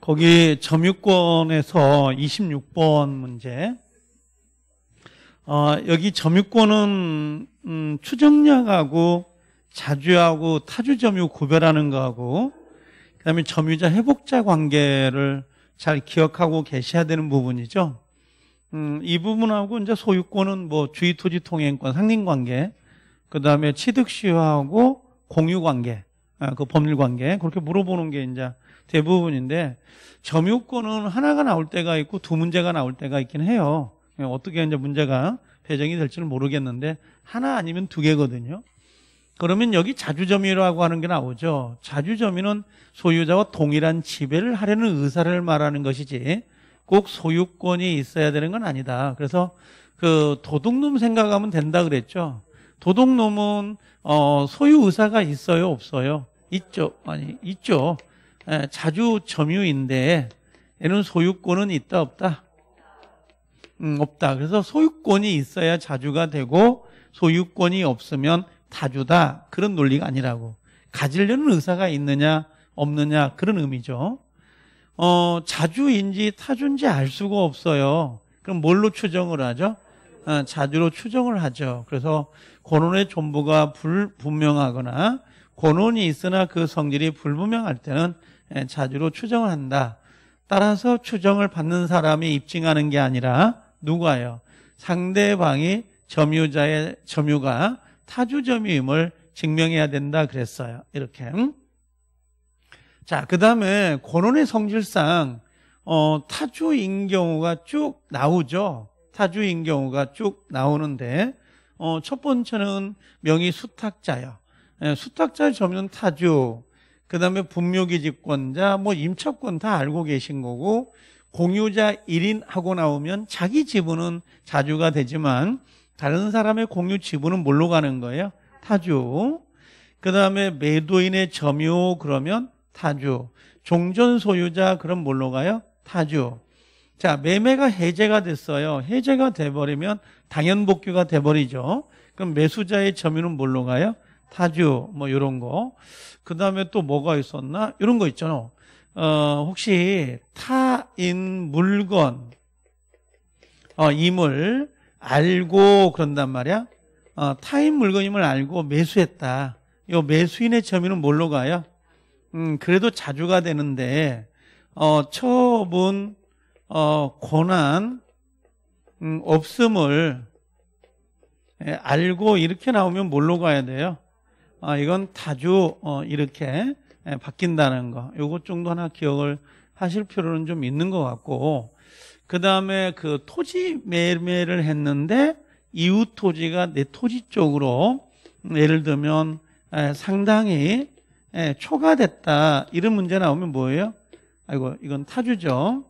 거기 점유권에서 26번 문제. 어, 여기 점유권은 음, 추정력하고 자주하고 타주 점유 구별하는 거하고 그다음에 점유자 회복자 관계를 잘 기억하고 계셔야 되는 부분이죠. 음, 이 부분하고 이제 소유권은 뭐주위 토지 통행권, 상린 관계, 그다음에 취득 시효하고 공유 관계, 아, 그 법률 관계 그렇게 물어보는 게 이제 대부분인데 점유권은 하나가 나올 때가 있고 두 문제가 나올 때가 있긴 해요. 예, 어떻게 이제 문제가 배정이 될지는 모르겠는데 하나 아니면 두 개거든요. 그러면 여기 자주점유라고 하는 게 나오죠. 자주점유는 소유자와 동일한 지배를 하려는 의사를 말하는 것이지 꼭 소유권이 있어야 되는 건 아니다. 그래서 그 도둑놈 생각하면 된다 그랬죠. 도둑놈은 어 소유 의사가 있어요, 없어요? 있죠. 아니, 있죠. 자주 점유인데 얘는 소유권은 있다 없다? 음, 없다. 그래서 소유권이 있어야 자주가 되고 소유권이 없으면 다주다. 그런 논리가 아니라고. 가지려는 의사가 있느냐 없느냐 그런 의미죠. 어, 자주인지 타주인지 알 수가 없어요. 그럼 뭘로 추정을 하죠? 아, 자주로 추정을 하죠. 그래서 권원의 존부가 불분명하거나 권원이 있으나 그 성질이 불분명할 때는 예, 자주로 추정을 한다. 따라서 추정을 받는 사람이 입증하는 게 아니라 누가요? 상대방이 점유자의 점유가 타주 점유임을 증명해야 된다 그랬어요. 이렇게. 자, 그 다음에 권원의 성질상 어, 타주인 경우가 쭉 나오죠. 타주인 경우가 쭉 나오는데 어, 첫 번째는 명의 수탁자요. 예, 수탁자의 점유는 타주, 그 다음에 분묘기지권자뭐 임차권 다 알고 계신 거고 공유자 1인 하고 나오면 자기 지분은 자주가 되지만 다른 사람의 공유 지분은 뭘로 가는 거예요? 타주. 그 다음에 매도인의 점유 그러면 타주. 종전 소유자 그럼 뭘로 가요? 타주. 자, 매매가 해제가 됐어요. 해제가 돼버리면 당연 복귀가 돼버리죠. 그럼 매수자의 점유는 뭘로 가요? 타주 뭐 이런 거. 그 다음에 또 뭐가 있었나? 이런 거 있잖아. 어, 혹시 타인 물건, 어, 임을 알고 그런단 말이야. 어, 타인 물건임을 알고 매수했다. 요 매수인의 점유는 뭘로 가요? 음, 그래도 자주가 되는데, 어, 처분, 어, 권한, 음, 없음을 예, 알고 이렇게 나오면 뭘로 가야 돼요? 어, 이건 다주 어, 이렇게 예, 바뀐다는 거 요것 정도 하나 기억을 하실 필요는 좀 있는 것 같고 그 다음에 그 토지 매매를 했는데 이웃 토지가 내 토지 쪽으로 음, 예를 들면 예, 상당히 예, 초과됐다 이런 문제 나오면 뭐예요? 아이고 이건 타주죠.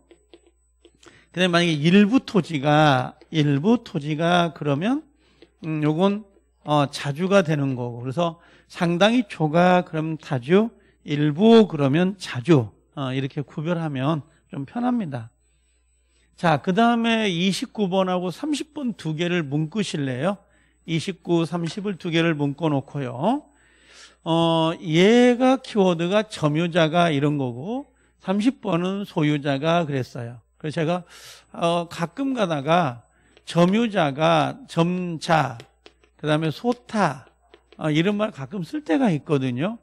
근데 만약에 일부 토지가 일부 토지가 그러면 음 요건 어, 자주가 되는 거고 그래서 상당히 초가 그럼 타주 일부 그러면 자주 어, 이렇게 구별하면 좀 편합니다. 자, 그 다음에 29번하고 30번 두 개를 묶으실래요? 29, 30을 두 개를 묶어 놓고요. 어, 얘가 키워드가 점유자가 이런 거고 30번은 소유자가 그랬어요. 그래서 제가 어, 가끔 가다가 점유자가 점자, 그 다음에 소타, 아, 이런 말 가끔 쓸 때가 있거든요.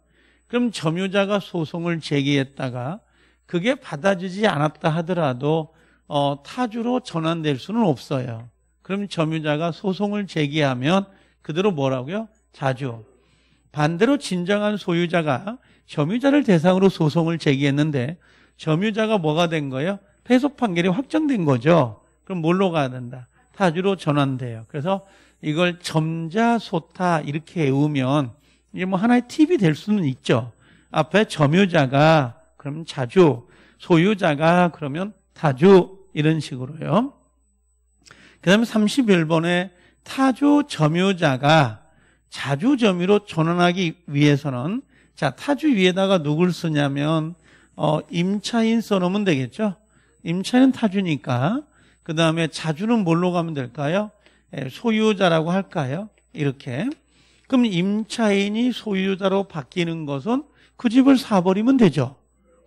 그럼 점유자가 소송을 제기했다가 그게 받아주지 않았다 하더라도 어, 타주로 전환될 수는 없어요. 그럼 점유자가 소송을 제기하면 그대로 뭐라고요? 자주. 반대로 진정한 소유자가 점유자를 대상으로 소송을 제기했는데 점유자가 뭐가 된 거예요? 패소 판결이 확정된 거죠. 그럼 뭘로 가야 된다? 타주로 전환돼요. 그래서 이걸 점자소타 이렇게 외우면 이게 뭐 하나의 팁이 될 수는 있죠. 앞에 점유자가 그러면 자주, 소유자가 그러면 타주 이런 식으로요. 그 다음에 31번에 타주 점유자가 자주 점유로 전환하기 위해서는 자 타주 위에다가 누굴 쓰냐면 어, 임차인 써놓으면 되겠죠. 임차인 타주니까 그 다음에 자주는 뭘로 가면 될까요? 예, 소유자라고 할까요? 이렇게. 그럼 임차인이 소유자로 바뀌는 것은 그 집을 사버리면 되죠.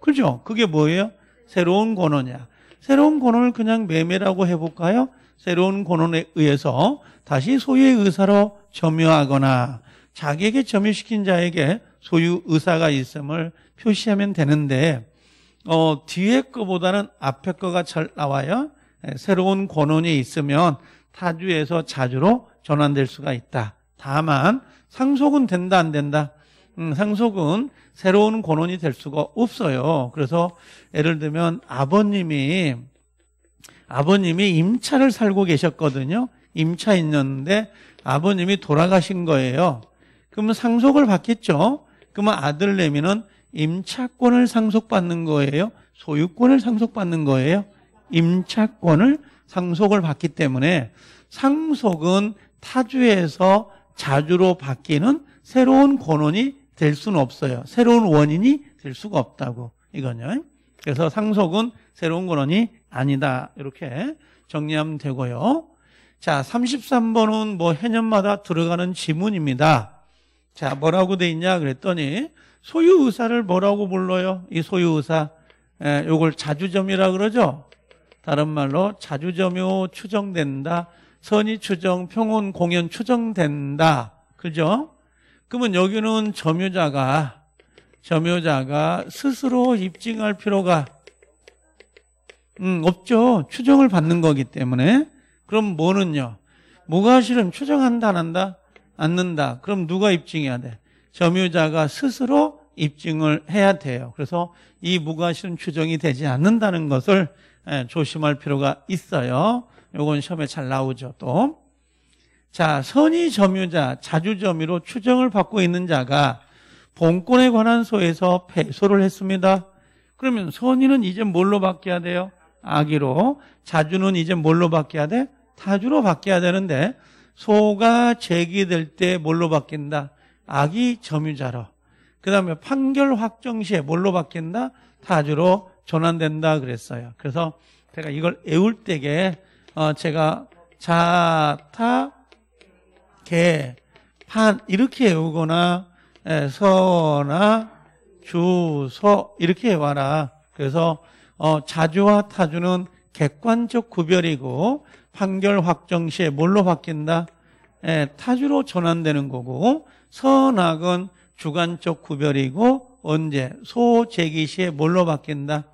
그죠? 그게 뭐예요? 새로운 권원이야. 새로운 권원을 그냥 매매라고 해볼까요? 새로운 권원에 의해서 다시 소유의 의사로 점유하거나 자기에게 점유시킨 자에게 소유 의사가 있음을 표시하면 되는데 어, 뒤에 거보다는 앞에 거가 잘 나와요. 예, 새로운 권원이 있으면 타주에서 자주로 전환될 수가 있다. 다만 상속은 된다 안 된다? 음, 상속은 새로운 권원이 될 수가 없어요. 그래서 예를 들면 아버님이 아버님이 임차를 살고 계셨거든요. 임차 있는데 아버님이 돌아가신 거예요. 그러면 상속을 받겠죠. 그러면 아들 내미는 임차권을 상속받는 거예요. 소유권을 상속받는 거예요. 임차권을 상속을 받기 때문에 상속은 타주에서 자주로 바뀌는 새로운 권원이 될 수는 없어요. 새로운 원인이 될 수가 없다고 이거요. 그래서 상속은 새로운 권원이 아니다. 이렇게 정리하면 되고요. 자, 33번은 뭐 해년마다 들어가는 지문입니다. 자, 뭐라고 돼 있냐 그랬더니 소유 의사를 뭐라고 불러요? 이 소유 의사. 에, 예, 요걸 자주점이라 그러죠. 다른 말로 자주점유 추정된다. 선의 추정, 평온 공연 추정된다. 그죠? 그러면 여기는 점유자가 점유자가 스스로 입증할 필요가 음, 없죠. 추정을 받는 거기 때문에. 그럼 뭐는요? 무과 실은 추정한다 안 한다? 않는다. 그럼 누가 입증해야 돼? 점유자가 스스로 입증을 해야 돼요. 그래서 이 무과실은 추정이 되지 않는다는 것을 예, 조심할 필요가 있어요. 요건 시험에 잘 나오죠, 또. 자, 선의 점유자, 자주 점유로 추정을 받고 있는 자가 본권에 관한 소에서 패소를 했습니다. 그러면 선의는 이제 뭘로 바뀌어야 돼요? 아기로 자주는 이제 뭘로 바뀌어야 돼? 타주로 바뀌어야 되는데 소가 제기될 때 뭘로 바뀐다? 아기 점유자로. 그 다음에 판결 확정 시에 뭘로 바뀐다? 타주로 전환된다 그랬어요. 그래서 제가 이걸 외울 때게어 제가 자타 개 판 이렇게 외우거나 예, 서나 주소 이렇게 해와라. 그래서 어, 자주와 타주는 객관적 구별이고 판결 확정 시에 뭘로 바뀐다? 에, 예, 타주로 전환되는 거고 선악은 주관적 구별이고 언제 소 제기 시에 뭘로 바뀐다?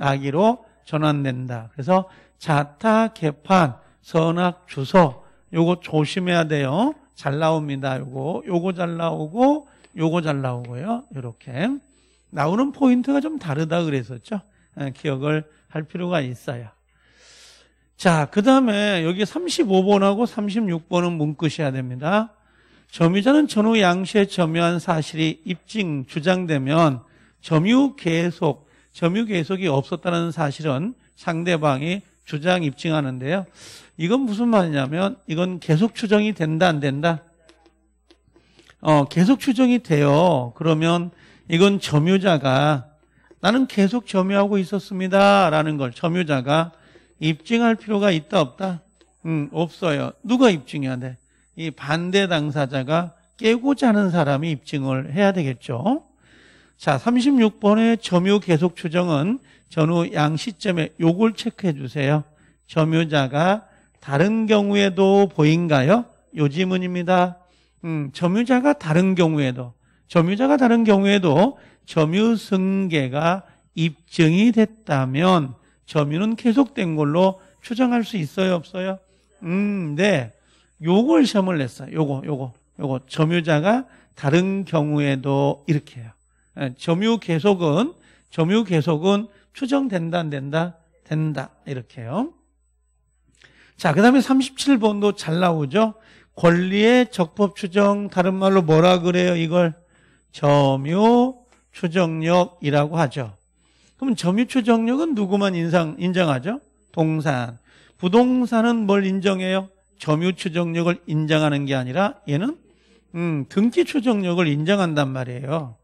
악의로 전환된다. 그래서 자타 개판 선악 주소 요거 조심해야 돼요. 잘 나옵니다. 요거 요거 잘 나오고 요거 잘 나오고요. 이렇게 나오는 포인트가 좀 다르다 그랬었죠. 예, 기억을 할 필요가 있어요. 자, 그 다음에 여기 35번하고 36번은 문구셔야 됩니다. 점유자는 전후 양시에 점유한 사실이 입증, 주장되면 점유 계속 점유 계속이 없었다는 사실은 상대방이 주장 입증하는데요. 이건 무슨 말이냐면 이건 계속 추정이 된다 안 된다? 어, 계속 추정이 돼요. 그러면 이건 점유자가 나는 계속 점유하고 있었습니다. 라는 걸 점유자가 입증할 필요가 있다 없다? 음, 없어요. 누가 입증해야 돼? 이 반대 당사자가 깨고자 하는 사람이 입증을 해야 되겠죠. 자, 36번의 점유 계속 추정은 전후 양 시점에 요걸 체크해 주세요. 점유자가 다른 경우에도 보인가요? 요 지문입니다. 음, 점유자가 다른 경우에도 점유자가 다른 경우에도 점유 승계가 입증이 됐다면 점유는 계속된 걸로 추정할 수 있어요, 없어요? 음, 네. 요걸 시험을 냈어요. 요거, 요거, 요거. 점유자가 다른 경우에도 이렇게 해요. 예, 점유 계속은 점유 계속은 추정된다 안 된다 된다 이렇게요. 자, 그다음에 37번도 잘 나오죠. 권리의 적법 추정 다른 말로 뭐라 그래요? 이걸 점유 추정력이라고 하죠. 그럼 점유 추정력은 누구만 인상 인정하죠? 동산. 부동산은 뭘 인정해요? 점유 추정력을 인정하는 게 아니라 얘는 음, 등기 추정력을 인정한단 말이에요.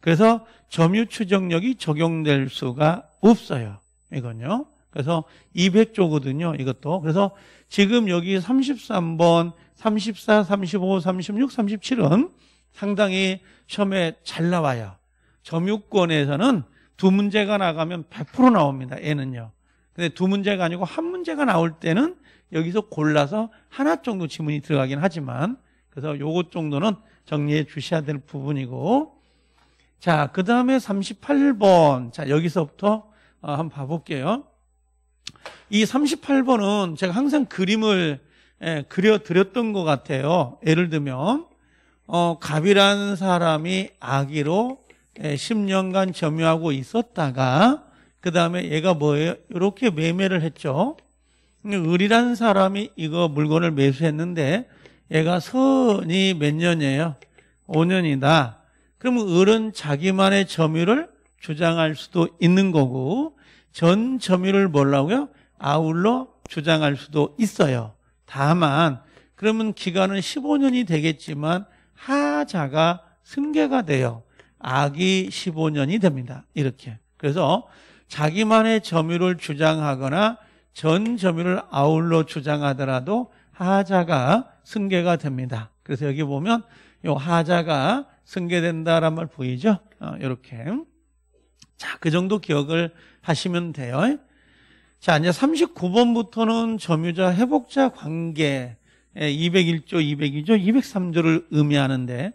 그래서 점유 추정력이 적용될 수가 없어요. 이건요. 그래서 200조거든요. 이것도. 그래서 지금 여기 33번, 34, 35, 36, 37은 상당히 처음에 잘 나와요. 점유권에서는 두 문제가 나가면 100% 나옵니다. 얘는요 근데 두 문제가 아니고 한 문제가 나올 때는 여기서 골라서 하나 정도 지문이 들어가긴 하지만 그래서 요것 정도는 정리해 주셔야 될 부분이고 자, 그 다음에 38번. 자, 여기서부터 어, 한번 봐볼게요. 이 38번은 제가 항상 그림을 예, 그려드렸던 것 같아요. 예를 들면, 어, 갑이라는 사람이 아기로 10년간 예, 점유하고 있었다가, 그 다음에 얘가 뭐예요? 이렇게 매매를 했죠. 을이라는 사람이 이거 물건을 매수했는데, 얘가 선이 몇 년이에요? 5년이다. 그러면 을은 자기만의 점유를 주장할 수도 있는 거고 전 점유를 뭐라고요? 아울러 주장할 수도 있어요. 다만 그러면 기간은 15년이 되겠지만 하자가 승계가 돼요. 악이 15년이 됩니다. 이렇게. 그래서 자기만의 점유를 주장하거나 전 점유를 아울러 주장하더라도 하자가 승계가 됩니다. 그래서 여기 보면 이 하자가 승계된다라는말 보이죠? 어, 이렇게. 자, 그 정도 기억을 하시면 돼요. 자, 이제 39번부터는 점유자 회복자 관계 201조, 202조, 203조를 의미하는데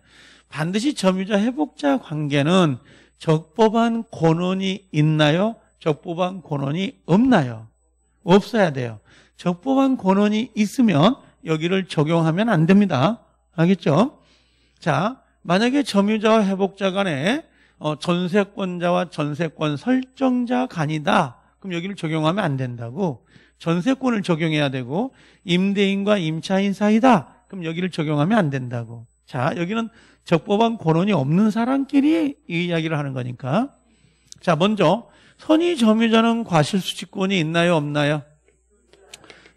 반드시 점유자 회복자 관계는 적법한 권원이 있나요? 적법한 권원이 없나요? 없어야 돼요. 적법한 권원이 있으면 여기를 적용하면 안 됩니다. 알겠죠? 자, 만약에 점유자와 회복자 간에 어, 전세권자와 전세권 설정자 간이다. 그럼 여기를 적용하면 안 된다고. 전세권을 적용해야 되고 임대인과 임차인 사이다. 그럼 여기를 적용하면 안 된다고. 자, 여기는 적법한 권원이 없는 사람끼리 이 이야기를 하는 거니까. 자, 먼저 선의 점유자는 과실수칙권이 있나요, 없나요?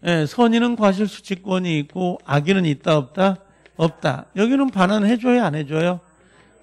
예, 선의는 과실수칙권이 있고 악의는 있다, 없다? 없다. 여기는 반환 해줘요? 안 해줘요?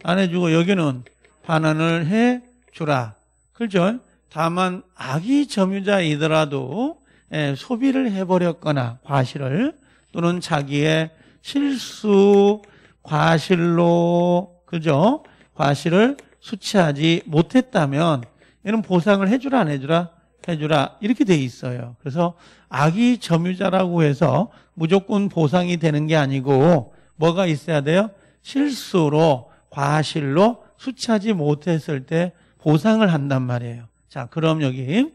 안 해주고 여기는 반환을 해주라. 그렇죠? 다만 아기 점유자이더라도 에, 예, 소비를 해버렸거나 과실을 또는 자기의 실수, 과실로 그죠? 과실을 수치하지 못했다면 얘는 보상을 해주라 안 해주라 해주라 이렇게 돼 있어요. 그래서 아기 점유자라고 해서 무조건 보상이 되는 게 아니고 뭐가 있어야 돼요? 실수로 과실로 수치하지 못했을 때 보상을 한단 말이에요. 자, 그럼 여기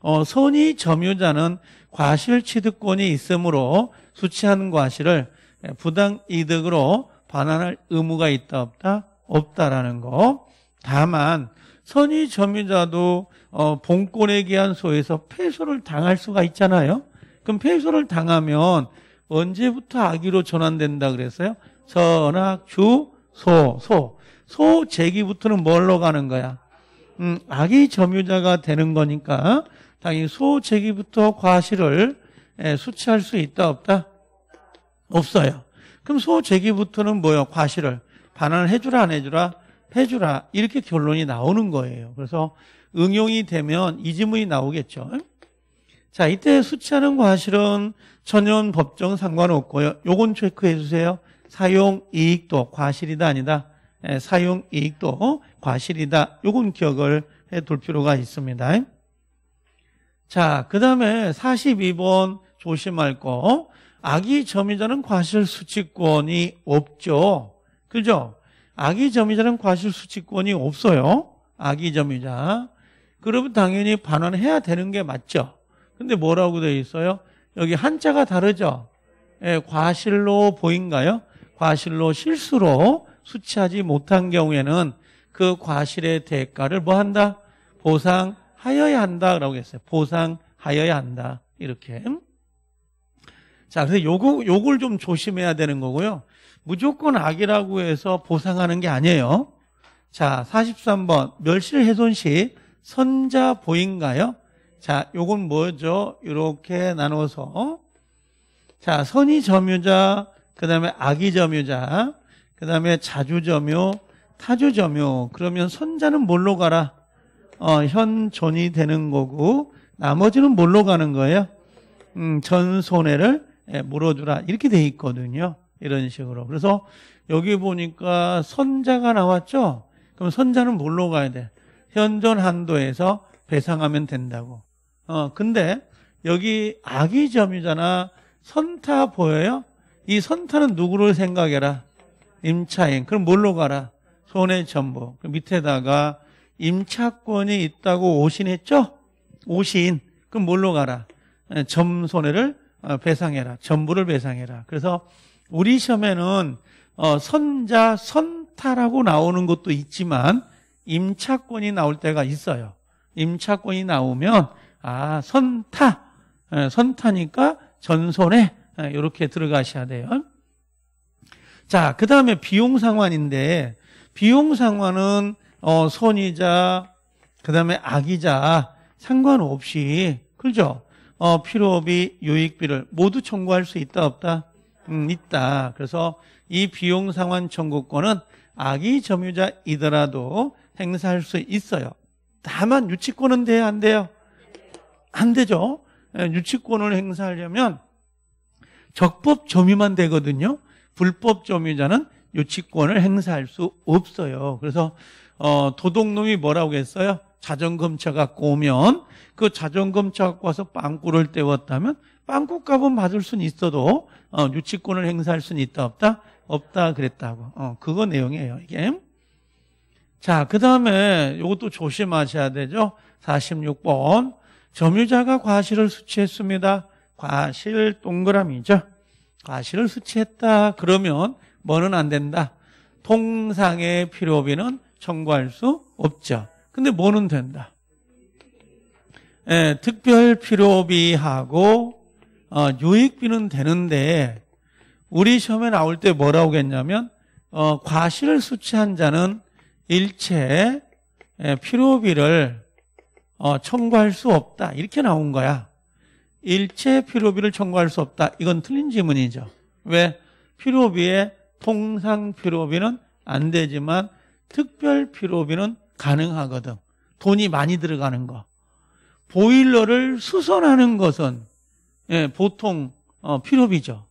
어, 손이 점유자는 과실 취득권이 있으므로 수취한 과실을 부당 이득으로 반환할 의무가 있다 없다 없다라는 거. 다만 선의 점유자도 어, 본권에 기한 소에서 패소를 당할 수가 있잖아요. 그럼 패소를 당하면 언제부터 아기로 전환된다 그랬어요? 선악, 주, 소, 소. 소 제기부터는 뭘로 가는 거야? 음, 아기 점유자가 되는 거니까 당연히 소 제기부터 과실을 예, 수치할 수 있다 없다? 없어요. 그럼 소 제기부터는 뭐요? 과실을 반환을 해주라 안 해주라? 해주라 이렇게 결론이 나오는 거예요. 그래서 응용이 되면 이 지문이 나오겠죠. 자 이때 수치하는 과실은 천연 법정 상관없고요. 요건 체크해 주세요. 사용 이익도 과실이다 아니다. 예, 사용 이익도 과실이다. 요건 기억을 해 둘 필요가 있습니다. 자, 그 다음에 42번 조심할 거. 아기 점유자는 과실 수치권이 없죠. 그죠? 아기 점유자는 과실 수치권이 없어요. 아기 점유자. 그러면 당연히 반환해야 되는 게 맞죠. 근데 뭐라고 되어 있어요? 여기 한자가 다르죠. 예, 과실로 보인가요? 과실로 실수로 수치하지 못한 경우에는 그 과실의 대가를 뭐 한다? 보상하여야 한다라고 했어요. 보상하여야 한다. 이렇게. 자, 그래서 요거, 요걸 좀 조심해야 되는 거고요. 무조건 악이라고 해서 보상하는 게 아니에요. 자, 43번. 멸실훼손 시 선자 보인가요? 자, 요건 뭐죠? 이렇게 나눠서 어? 자, 선이 점유자, 그다음에 악의 점유자, 그다음에 자주 점유, 타주 점유. 그러면 선자는 뭘로 가라? 어, 현존이 되는 거고 나머지는 뭘로 가는 거예요? 음, 전 손해를 예, 물어주라. 이렇게 돼 있거든요. 이런 식으로. 그래서 여기 보니까 선자가 나왔죠? 그럼 선자는 뭘로 가야 돼? 현존 한도에서 배상하면 된다고. 어, 근데 여기 아기 점이잖아. 선타 보여요? 이 선타는 누구를 생각해라? 임차인. 그럼 뭘로 가라? 손해 전부. 그 밑에다가 임차권이 있다고 오신했죠? 오신. 그럼 뭘로 가라? 예, 점 손해를 어, 배상해라. 전부를 배상해라. 그래서 우리 시험에는 어, 선자, 선타라고 나오는 것도 있지만 임차권이 나올 때가 있어요. 임차권이 나오면 아, 선타. 예, 선타니까 전손에 이렇게 예, 들어가셔야 돼요. 자, 그 다음에 비용상환인데 비용상환은 어, 손이자 그 다음에 악이자 상관없이 그죠? 어, 필요비, 유익비를 모두 청구할 수 있다 없다? 음, 있다. 그래서 이 비용상환 청구권은 악이 점유자이더라도 행사할 수 있어요. 다만 유치권은 돼야 안 돼요. 안 되죠. 예, 유치권을 행사하려면 적법 점유만 되거든요. 불법 점유자는 유치권을 행사할 수 없어요. 그래서 어, 도둑놈이 뭐라고 했어요? 자전검차 갖고 오면 그 자전검차 갖고 와서 빵꾸를 때웠다면 빵꾸 값은 받을 수는 있어도 어, 유치권을 행사할 수는 있다 없다 없다 그랬다고. 어, 그거 내용이에요 이게. 자, 그 다음에 이것도 조심하셔야 되죠. 46번 점유자가 과실을 수취했습니다. 과실 동그라미죠. 과실을 수취했다. 그러면 뭐는 안 된다. 통상의 필요비는 청구할 수 없죠. 근데 뭐는 된다. 예, 특별 필요비하고 어, 유익비는 되는데 우리 시험에 나올 때 뭐라고 했냐면 어, 과실을 수취한 자는 일체 필요비를 예, 어, 청구할 수 없다. 이렇게 나온 거야. 일체 필요비를 청구할 수 없다. 이건 틀린 지문이죠. 왜? 필요비에 통상 필요비는 안 되지만 특별 필요비는 가능하거든. 돈이 많이 들어가는 거. 보일러를 수선하는 것은 예, 보통 어, 필요비죠.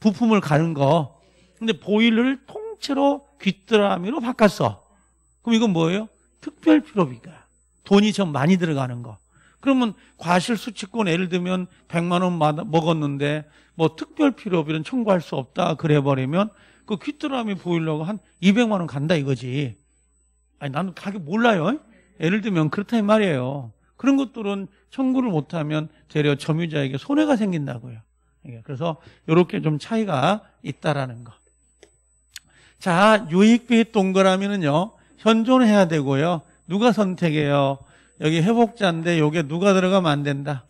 부품을 가는 거. 근데 보일러를 통째로 귀뚜라미로 바꿨어. 그럼 이건 뭐예요? 특별 필요비가. 돈이 좀 많이 들어가는 거. 그러면 과실 수치권 예를 들면 100만 원 먹었는데 뭐 특별 필요비는 청구할 수 없다 그래 버리면 그 귀뚜라미 보이려고 한 200만 원 간다 이거지. 아니 나는 가격 몰라요. 예를 들면 그렇다 이 말이에요. 그런 것들은 청구를 못하면 되려 점유자에게 손해가 생긴다고요. 예, 그래서 이렇게 좀 차이가 있다라는 거. 자, 유익비 동그라미는요. 현존해야 되고요. 누가 선택해요? 여기 회복자인데 요게 누가 들어가면 안 된다.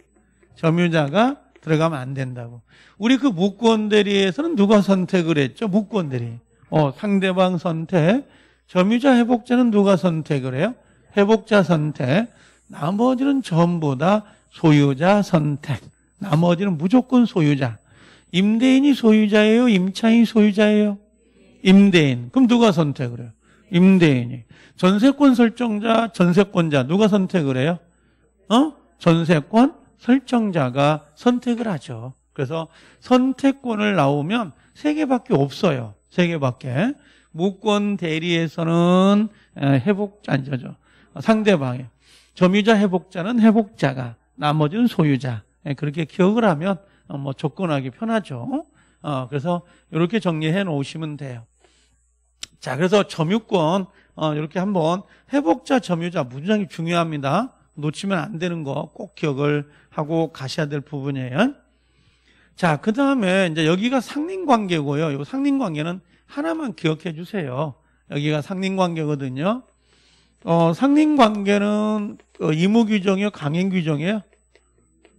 점유자가 들어가면 안 된다고. 우리 그 무권 대리에서는 누가 선택을 했죠? 무권 대리. 어, 상대방 선택. 점유자 회복자는 누가 선택을 해요? 회복자 선택. 나머지는 전부 다 소유자 선택. 나머지는 무조건 소유자. 임대인이 소유자예요? 임차인이 소유자예요? 임대인. 그럼 누가 선택을 해요? 임대인이. 전세권 설정자, 전세권자 누가 선택을 해요? 어? 전세권 설정자가 선택을 하죠. 그래서 선택권을 나오면 세 개밖에 없어요. 세 개밖에. 무권 대리에서는 회복자 아니죠. 상대방의 점유자 회복자는 회복자가 나머지는 소유자. 그렇게 기억을 하면 어, 뭐 접근하기 편하죠. 어, 그래서 이렇게 정리해 놓으시면 돼요. 자, 그래서 점유권 어, 이렇게 한번 회복자 점유자 무장이 중요합니다. 놓치면 안 되는 거 꼭 기억을 하고 가셔야 될 부분이에요. 자, 그 다음에 이제 여기가 상린관계고요. 요 상린관계는 하나만 기억해 주세요. 여기가 상린관계거든요. 어, 상린관계는 어, 의무규정이요? 강행규정이에요?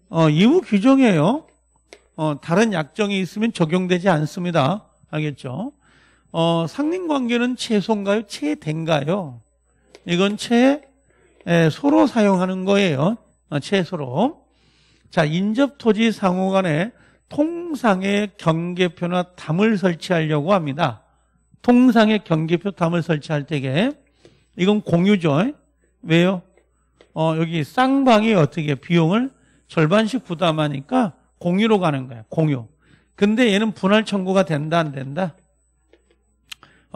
어, 의무규정이에요. 어, 다른 약정이 있으면 적용되지 않습니다. 알겠죠? 어, 상린관계는 최소인가요? 최대인가요? 이건 최 에, 예, 소로 사용하는 거예요. 어, 최소로. 자, 인접토지 상호 간에 통상의 경계표나 담을 설치하려고 합니다. 통상의 경계표 담을 설치할 때게 이건 공유죠. 왜요? 어, 여기 쌍방이 어떻게 비용을 절반씩 부담하니까 공유로 가는 거야. 공유. 근데 얘는 분할 청구가 된다 안 된다?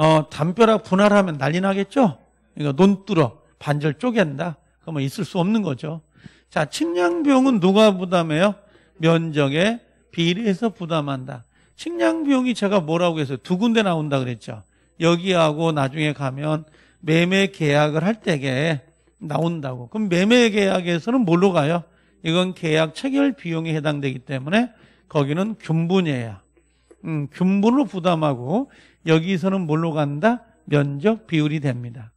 어, 담벼락 분할하면 난리 나겠죠? 그러니까 논뚫어, 반절 쪼갠다. 그러면 뭐 있을 수 없는 거죠. 자, 측량비용은 누가 부담해요? 면적에 비례해서 부담한다. 측량비용이 제가 뭐라고 해서 두 군데 나온다 그랬죠. 여기하고 나중에 가면 매매 계약을 할 때에 나온다고. 그럼 매매 계약에서는 뭘로 가요? 이건 계약 체결 비용에 해당되기 때문에 거기는 균분이에요. 음, 균분으로 부담하고 여기서는 뭘로 간다? 면적 비율이 됩니다.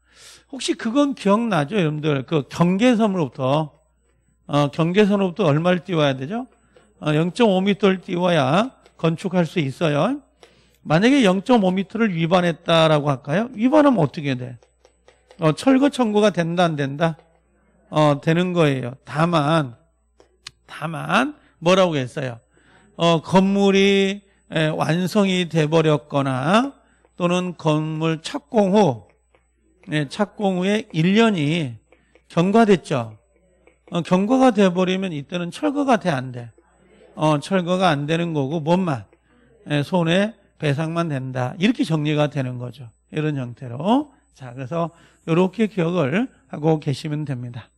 혹시 그건 기억나죠, 여러분들? 그 경계선으로부터 어, 경계선으로부터 얼마를 띄워야 되죠? 어, 0.5m를 띄워야 건축할 수 있어요. 만약에 0.5m를 위반했다라고 할까요? 위반하면 어떻게 돼? 어, 철거 청구가 된다 안 된다? 어, 되는 거예요. 다만 다만 뭐라고 했어요? 어, 건물이 예, 완성이 돼버렸거나 또는 건물 착공 후 예, 착공 후에 1년이 경과됐죠. 어, 경과가 돼버리면 이때는 철거가 돼 안 돼. 어, 철거가 안 되는 거고 뭔만 예, 손해 배상만 된다. 이렇게 정리가 되는 거죠. 이런 형태로. 자, 그래서 이렇게 기억을 하고 계시면 됩니다.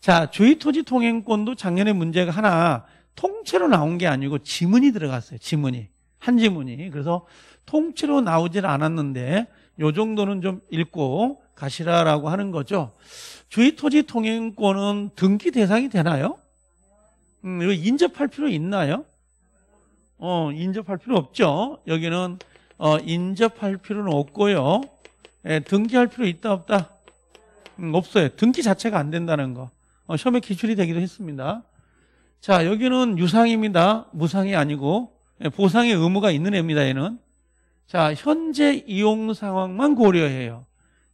자, 주위 토지 통행권도 작년에 문제가 하나 통째로 나온 게 아니고 지문이 들어갔어요. 지문이. 한 지문이. 그래서 통째로 나오질 않았는데 요 정도는 좀 읽고 가시라라고 하는 거죠. 주위 토지 통행권은 등기 대상이 되나요? 음, 이거 인접할 필요 있나요? 어, 인접할 필요 없죠. 여기는 어, 인접할 필요는 없고요. 예, 등기할 필요 있다 없다? 음, 없어요. 등기 자체가 안 된다는 거. 어, 시험에 기출이 되기도 했습니다. 자, 여기는 유상입니다. 무상이 아니고 예, 보상의 의무가 있는 애입니다. 얘는. 자, 현재 이용 상황만 고려해요.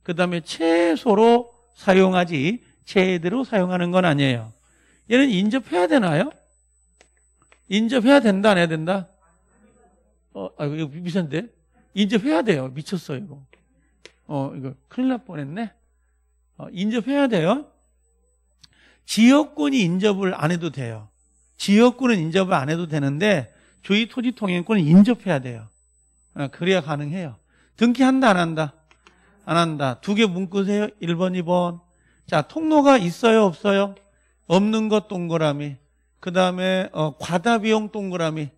그 다음에 최소로 사용하지 제대로 사용하는 건 아니에요. 얘는 인접해야 되나요? 인접해야 된다, 안 해야 된다? 어, 아이거미쳤는데 인접해야 돼요. 미쳤어, 요 이거. 어, 이거 큰일 날 뻔했네. 어, 인접해야 돼요. 지역권이 인접을 안 해도 돼요. 지역구는 인접을 안 해도 되는데 주위 토지 통행권은 인접해야 돼요. 어, 그래야 가능해요. 등기한다 안 한다? 안 한다. 두개 묶으세요. 1번, 2번. 자, 통로가 있어요, 없어요? 없는 것 동그라미. 그 다음에 어, 과다 비용 동그라미.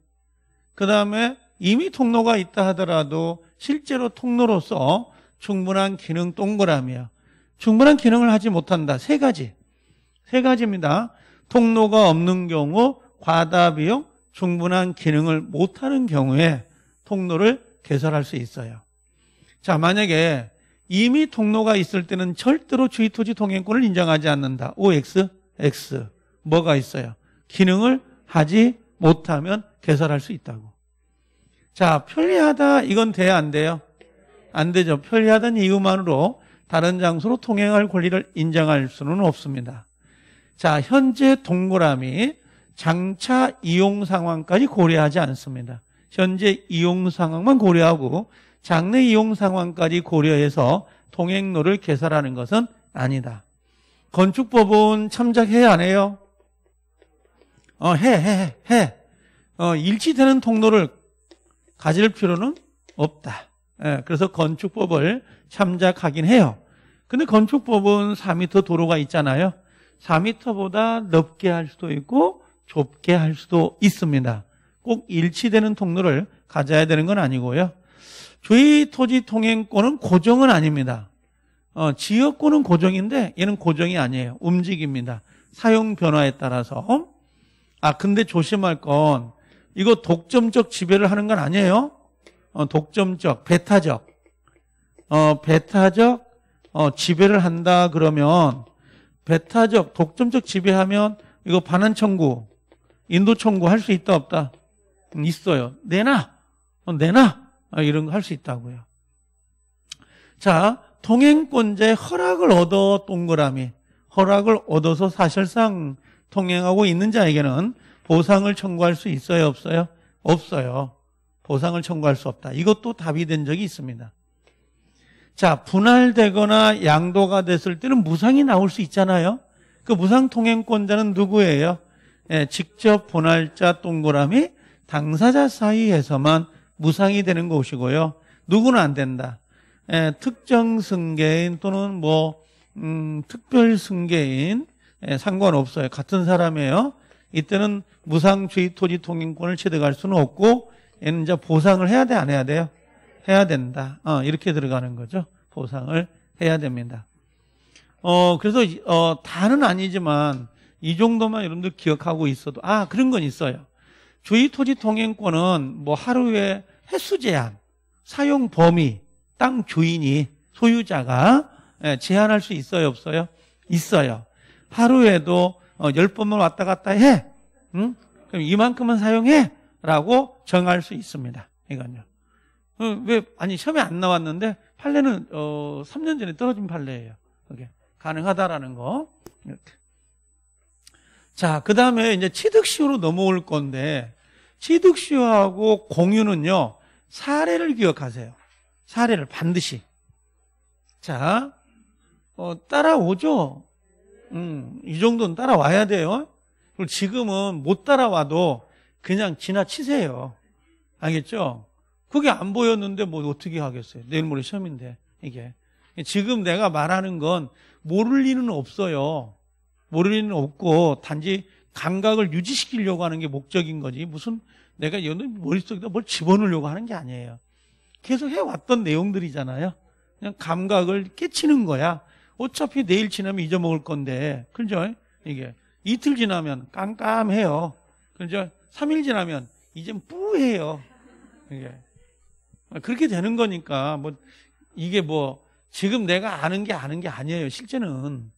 그 다음에 이미 통로가 있다 하더라도 실제로 통로로서 충분한 기능 동그라미야. 충분한 기능을 하지 못한다. 세 가지. 세 가지입니다. 통로가 없는 경우 과다 비용 충분한 기능을 못하는 경우에 통로를 개설할 수 있어요. 자, 만약에 이미 통로가 있을 때는 절대로 주위 토지 통행권을 인정하지 않는다. OX, X. 뭐가 있어요? 기능을 하지 못하면 개설할 수 있다고. 자, 편리하다. 이건 돼야 안 돼요? 안 되죠. 편리하다는 이유만으로 다른 장소로 통행할 권리를 인정할 수는 없습니다. 자, 현재 동그라미 장차 이용 상황까지 고려하지 않습니다. 현재 이용 상황만 고려하고 장래 이용 상황까지 고려해서 동행로를 개설하는 것은 아니다. 건축법은 참작해야 안 해요? 어, 해, 해, 해. 어, 일치되는 통로를 가질 필요는 없다. 예, 그래서 건축법을 참작하긴 해요. 근데 건축법은 4m 도로가 있잖아요. 4미터보다 넓게 할 수도 있고 좁게 할 수도 있습니다. 꼭 일치되는 통로를 가져야 되는 건 아니고요. 주위 토지 통행권은 고정은 아닙니다. 어, 지역권은 고정인데 얘는 고정이 아니에요. 움직입니다. 사용 변화에 따라서. 아 근데 조심할 건 이거 독점적 지배를 하는 건 아니에요. 어, 독점적, 배타적, 어, 배타적 어, 지배를 한다 그러면 배타적, 독점적 지배하면 이거 반환 청구, 인도 청구 할 수 있다 없다? 음, 있어요. 내놔. 어, 내놔. 아, 이런 거 할 수 있다고요. 자, 통행권제 허락을 얻어 동그라미. 허락을 얻어서 사실상 통행하고 있는 자에게는 보상을 청구할 수 있어요, 없어요? 없어요. 보상을 청구할 수 없다. 이것도 답이 된 적이 있습니다. 자, 분할되거나 양도가 됐을 때는 무상이 나올 수 있잖아요. 그 무상 통행권자는 누구예요? 예, 직접 분할자 동그라미 당사자 사이에서만 무상이 되는 것이고요. 누구는 안 된다. 예, 특정 승계인 또는 뭐 음, 특별 승계인 예, 상관없어요. 같은 사람이에요. 이때는 무상 주의 토지 통행권을 취득할 수는 없고 얘는 이제 보상을 해야 돼안 해야 돼요? 해야 된다. 어, 이렇게 들어가는 거죠. 보상을 해야 됩니다. 어, 그래서, 어, 다는 아니지만, 이 정도만 여러분들 기억하고 있어도, 아, 그런 건 있어요. 주의 토지 통행권은 뭐 하루에 횟수 제한, 사용 범위, 땅 주인이, 소유자가 예, 제한할 수 있어요, 없어요? 있어요. 하루에도 어, 10번만 왔다 갔다 해. 응? 그럼 이만큼은 사용해. 라고 정할 수 있습니다. 이건요. 어, 왜 아니 시험에 안 나왔는데 판례는 어, 3년 전에 떨어진 판례예요. 그게 가능하다라는 거. 이렇게. 자, 그 다음에 이제 취득시효로 넘어올 건데 취득시효하고 공유는요 사례를 기억하세요. 사례를 반드시. 자, 어, 따라오죠. 음, 이 정도는 따라와야 돼요. 그리고 지금은 못 따라와도 그냥 지나치세요. 알겠죠? 그게 안 보였는데 뭐 어떻게 하겠어요. 내일 모레 시험인데 이게. 지금 내가 말하는 건 모를 리는 없어요. 모를 리는 없고 단지 감각을 유지시키려고 하는 게 목적인 거지 무슨 내가 여는 머릿속에다 뭘 집어넣으려고 하는 게 아니에요. 계속 해왔던 내용들이잖아요. 그냥 감각을 깨치는 거야. 어차피 내일 지나면 잊어먹을 건데, 그죠? 이게 이틀 지나면 깜깜해요. 그죠? 3일 지나면 이젠 뿌해요. 이게 아, 그렇게 되는 거니까 뭐 이게 뭐 지금 내가 아는 게 아는 게 아니에요. 실제는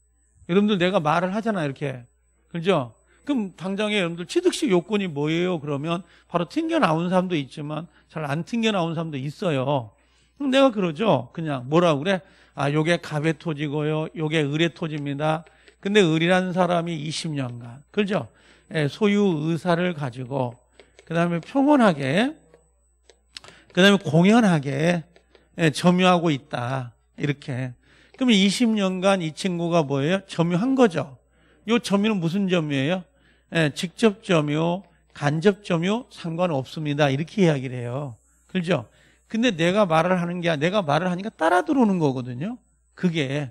여러분들 내가 말을 하잖아 이렇게 그죠? 그럼 당장에 여러분들 취득식 요건이 뭐예요? 그러면 바로 튕겨 나온 사람도 있지만 잘 안 튕겨 나온 사람도 있어요. 그럼 내가 그러죠. 그냥 뭐라고 그래? 아, 요게 가외 토지고요. 요게 의의 토지입니다. 근데 을이라는 사람이 20년간 그죠? 예, 소유 의사를 가지고 그다음에 평온하게 그 다음에 공연하게 예, 점유하고 있다. 이렇게. 그러면 20년간 이 친구가 뭐예요? 점유한 거죠. 이 점유는 무슨 점유예요? 예, 직접 점유, 간접 점유 상관없습니다. 이렇게 이야기를 해요. 그렇죠? 근데 내가 말을 하는 게 내가 말을 하니까 따라 들어오는 거거든요. 그게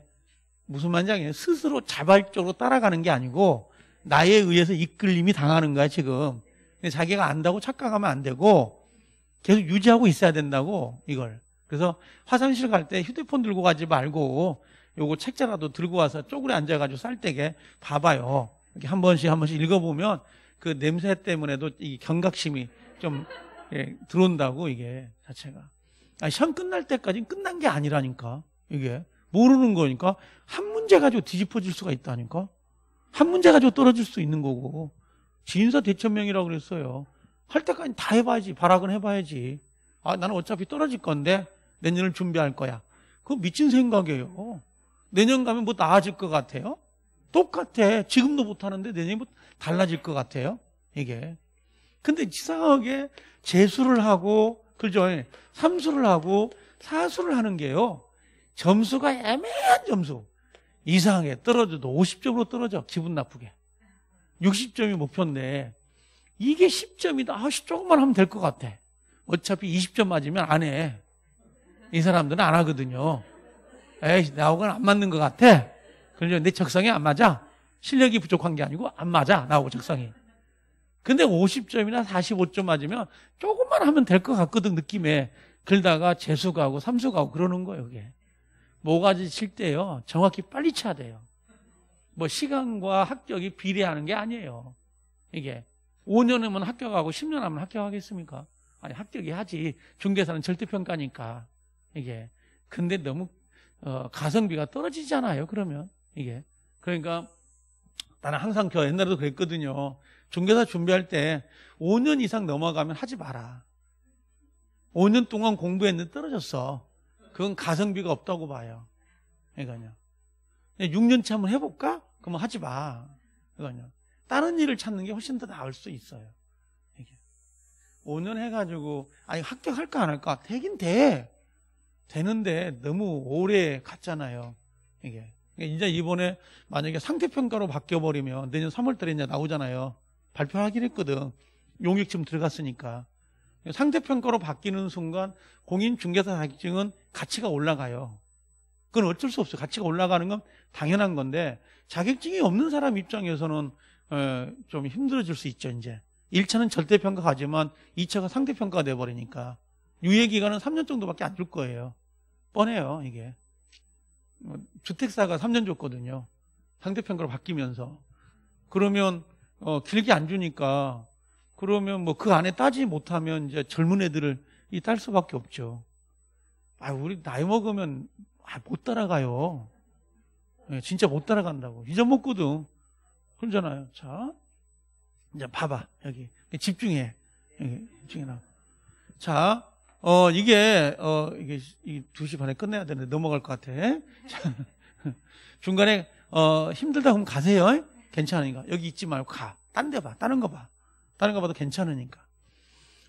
무슨 말인지 아겠요 스스로 자발적으로 따라가는 게 아니고 나에 의해서 이끌림이 당하는 거야, 지금. 자기가 안다고 착각하면 안 되고 계속 유지하고 있어야 된다고 이걸. 그래서 화장실 갈 때 휴대폰 들고 가지 말고 요거 책자라도 들고 와서 쪼그려 앉아가지고 쌀때게 봐봐요. 이렇게 한 번씩 한 번씩 읽어보면 그 냄새 때문에도 이 경각심이 좀 예, 들어온다고 이게 자체가. 아니, 시험 끝날 때까지는 끝난 게 아니라니까 이게 모르는 거니까 한 문제 가지고 뒤집어질 수가 있다니까 한 문제 가지고 떨어질 수 있는 거고 진사 대천명이라고 그랬어요. 할 때까지 다 해봐야지. 발악은 해봐야지. 아, 나는 어차피 떨어질 건데 내년을 준비할 거야. 그거 미친 생각이에요. 내년 가면 뭐 나아질 것 같아요? 똑같아. 지금도 못하는데 내년이뭐 달라질 것 같아요? 이게. 근데 이상하게 재수를 하고, 그죠? 예. 삼수를 하고, 사수를 하는 게요. 점수가 애매한 점수. 이상하게 떨어져도 50점으로 떨어져. 기분 나쁘게. 60점이 목표인데 이게 10점이다. 아, 10조금만 하면 될 것 같아. 어차피 20점 맞으면 안 해. 이 사람들은 안 하거든요. 에이, 나하고는 안 맞는 것 같아. 그러죠. 내 적성에 안 맞아. 실력이 부족한 게 아니고 안 맞아. 나하고 적성이. 근데 50점이나 45점 맞으면 조금만 하면 될 것 같거든, 느낌에. 그러다가 재수가고 삼수가고 그러는 거예요, 그게 모가지 칠 때요, 정확히 빨리 쳐야 돼요. 뭐 시간과 합격이 비례하는 게 아니에요. 이게. 5년이면 합격하고 10년 하면 합격하겠습니까? 아니 합격이 하지 중개사는 절대평가니까 이게 근데 너무 어, 가성비가 떨어지잖아요 그러면 이게 그러니까 나는 항상 저 옛날에도 그랬거든요 중개사 준비할 때 5년 이상 넘어가면 하지 마라 5년 동안 공부했는데 떨어졌어 그건 가성비가 없다고 봐요 그러니 6년 차 한번 해볼까? 그러면 하지 마그러니 다른 일을 찾는 게 훨씬 더 나을 수 있어요. 이게. 5년 해가지고, 아니, 합격할까 안 할까? 되긴 돼. 되는데 너무 오래 갔잖아요. 이게. 그러니까 이제 이번에 만약에 상태평가로 바뀌어버리면 내년 3월달에 이제 나오잖아요. 발표하긴 했거든. 용역 지금 들어갔으니까. 상태평가로 바뀌는 순간 공인중개사 자격증은 가치가 올라가요. 그건 어쩔 수 없어요. 가치가 올라가는 건 당연한 건데 자격증이 없는 사람 입장에서는 예, 좀 힘들어질 수 있죠, 이제. 1차는 절대평가하지만 2차가 상대평가가 돼버리니까 유예기간은 3년 정도밖에 안 줄 거예요. 뻔해요, 이게. 뭐, 주택사가 3년 줬거든요. 상대평가로 바뀌면서. 그러면, 어, 길게 안 주니까, 그러면 뭐 그 안에 따지 못하면 이제 젊은 애들을 이딸 수밖에 없죠. 아, 우리 나이 먹으면, 아, 못 따라가요. 예, 진짜 못 따라간다고. 잊어먹거든. 그러잖아요. 자, 이제 봐봐. 여기. 집중해. 여기. 집중해 나 자, 어, 이게, 어, 이게, 2시 반에 끝내야 되는데 넘어갈 것 같아. 자, 중간에, 어, 힘들다 그러면 가세요. 괜찮으니까. 여기 있지 말고 가. 딴 데 봐. 다른 거 봐. 다른 거 봐도 괜찮으니까.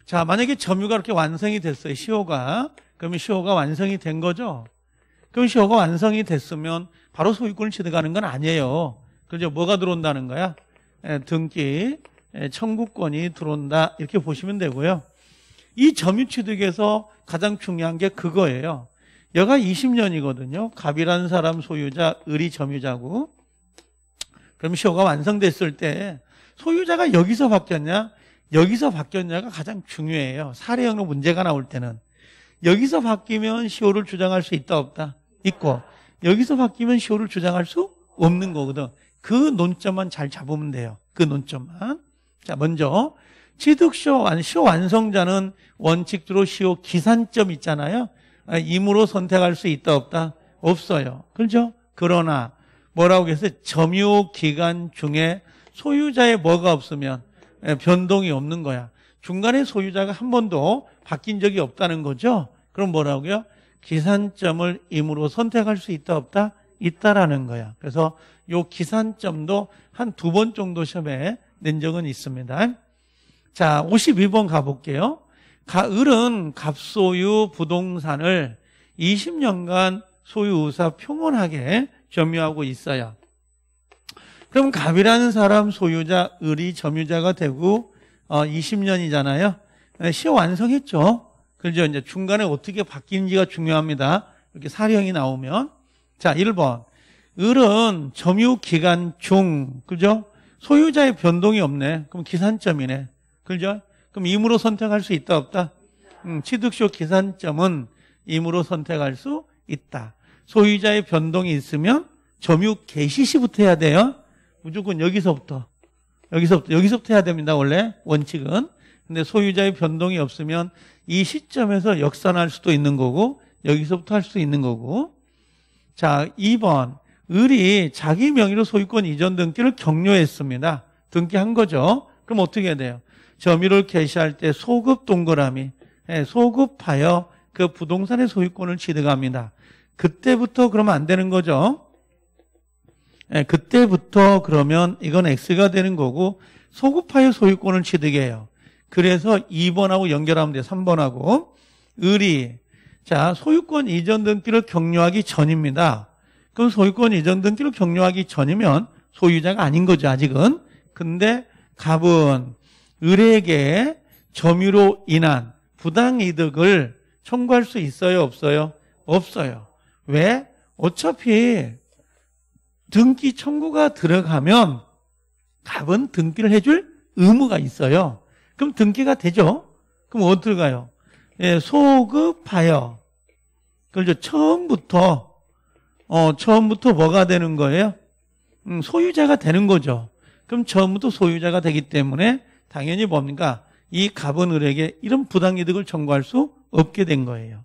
자, 만약에 점유가 이렇게 완성이 됐어요. 시호가. 그러면 시호가 완성이 된 거죠. 그럼 시호가 완성이 됐으면 바로 소유권을 취득하는 건 아니에요. 그죠? 뭐가 들어온다는 거야? 예, 등기 예, 청구권이 들어온다 이렇게 보시면 되고요. 이 점유취득에서 가장 중요한 게 그거예요. 여가 20년이거든요. 갑이라는 사람 소유자, 을이 점유자고. 그럼 시효가 완성됐을 때 소유자가 여기서 바뀌었냐, 여기서 바뀌었냐가 가장 중요해요. 사례형으로 문제가 나올 때는 여기서 바뀌면 시효를 주장할 수 있다 없다 있고 여기서 바뀌면 시효를 주장할 수 없는 거거든. 그 논점만 잘 잡으면 돼요. 그 논점만. 자, 먼저 취득시효 완, 시효 완성자는 원칙대로 시효 기산점 있잖아요. 아, 임으로 선택할 수 있다 없다? 없어요. 그렇죠? 그러나 뭐라고 해서 점유 기간 중에 소유자의 뭐가 없으면 예, 변동이 없는 거야. 중간에 소유자가 한 번도 바뀐 적이 없다는 거죠. 그럼 뭐라고요? 기산점을 임으로 선택할 수 있다 없다? 있다라는 거야. 그래서 요 기산점도 한 두 번 정도 시험에 낸 적은 있습니다. 자, 52번 가볼게요. 가을은 갑소유 부동산을 20년간 소유우사 평온하게 점유하고 있어요. 그럼 갑이라는 사람 소유자, 을이 점유자가 되고 어, 20년이잖아요. 시험 완성했죠. 그죠? 이제 중간에 어떻게 바뀌는지가 중요합니다. 이렇게 사령이 나오면 자, 1번. 을은 점유 기간 중, 그죠? 소유자의 변동이 없네. 그럼 기산점이네. 그죠? 그럼 임으로 선택할 수 있다, 없다? 음, 취득쇼 기산점은 임으로 선택할 수 있다. 소유자의 변동이 있으면 점유 개시 시부터 해야 돼요. 무조건 여기서부터. 여기서부터, 여기서부터 해야 됩니다, 원래. 원칙은. 근데 소유자의 변동이 없으면 이 시점에서 역산할 수도 있는 거고, 여기서부터 할수도 있는 거고, 자, 2번. 을이 자기 명의로 소유권 이전 등기를 격려했습니다. 등기한 거죠. 그럼 어떻게 해야 돼요? 점유를 개시할 때 소급 동그라미, 예, 소급하여 그 부동산의 소유권을 취득합니다. 그때부터 그러면 안 되는 거죠. 예, 그때부터 그러면 이건 X가 되는 거고 소급하여 소유권을 취득해요. 그래서 2번하고 연결하면 돼요. 3번하고. 을이 자, 소유권 이전 등기를 격려하기 전입니다. 그럼 소유권 이전 등기를 격려하기 전이면 소유자가 아닌 거죠, 아직은. 근데 갑은 을에게 점유로 인한 부당 이득을 청구할 수 있어요, 없어요? 없어요. 왜? 어차피 등기 청구가 들어가면 갑은 등기를 해줄 의무가 있어요. 그럼 등기가 되죠? 그럼 어떻게 가요? 예, 소급하여. 그죠 처음부터, 어, 처음부터 뭐가 되는 거예요? 음, 소유자가 되는 거죠. 그럼 처음부터 소유자가 되기 때문에 당연히 뭡니까? 이 갑은을에게 이런 부당이득을 청구할 수 없게 된 거예요.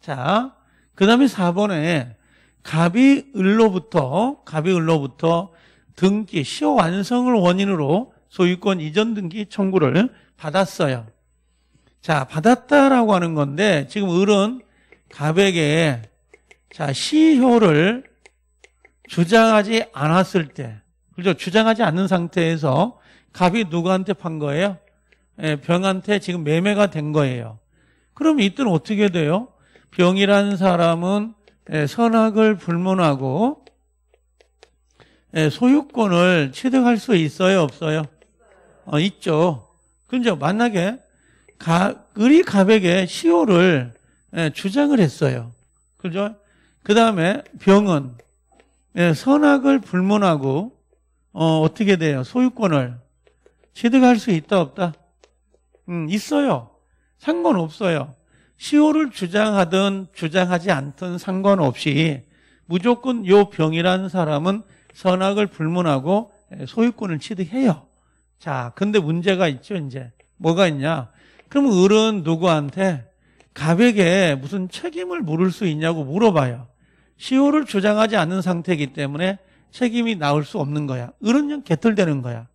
자, 그 다음에 4번에 갑이 을로부터, 갑이 을로부터 등기, 시효 완성을 원인으로 소유권 이전 등기 청구를 받았어요. 자, 받았다라고 하는 건데 지금 을은 갑에게 자, 시효를 주장하지 않았을 때 그죠? 주장하지 않는 상태에서 갑이 누구한테 판 거예요? 예, 병한테 지금 매매가 된 거예요. 그럼 이때는 어떻게 돼요? 병이라는 사람은 예, 선악을 불문하고 예, 소유권을 취득할 수 있어요, 없어요? 어, 있죠. 그럼 만나게 가, 의리갑에게 시효를 예, 주장을 했어요. 그죠? 그 다음에 병은 예, 선악을 불문하고 어, 떻게 돼요? 소유권을 취득할 수 있다 없다? 음, 있어요. 상관없어요. 시효를 주장하든 주장하지 않든 상관없이 무조건 요 병이라는 사람은 선악을 불문하고 예, 소유권을 취득해요. 자, 근데 문제가 있죠, 이제. 뭐가 있냐? 그럼 을은 누구한테 갑에게 무슨 책임을 물을 수 있냐고 물어봐요. 시효를 주장하지 않는 상태이기 때문에 책임이 나올 수 없는 거야. 을은 그냥 개털되는 거야.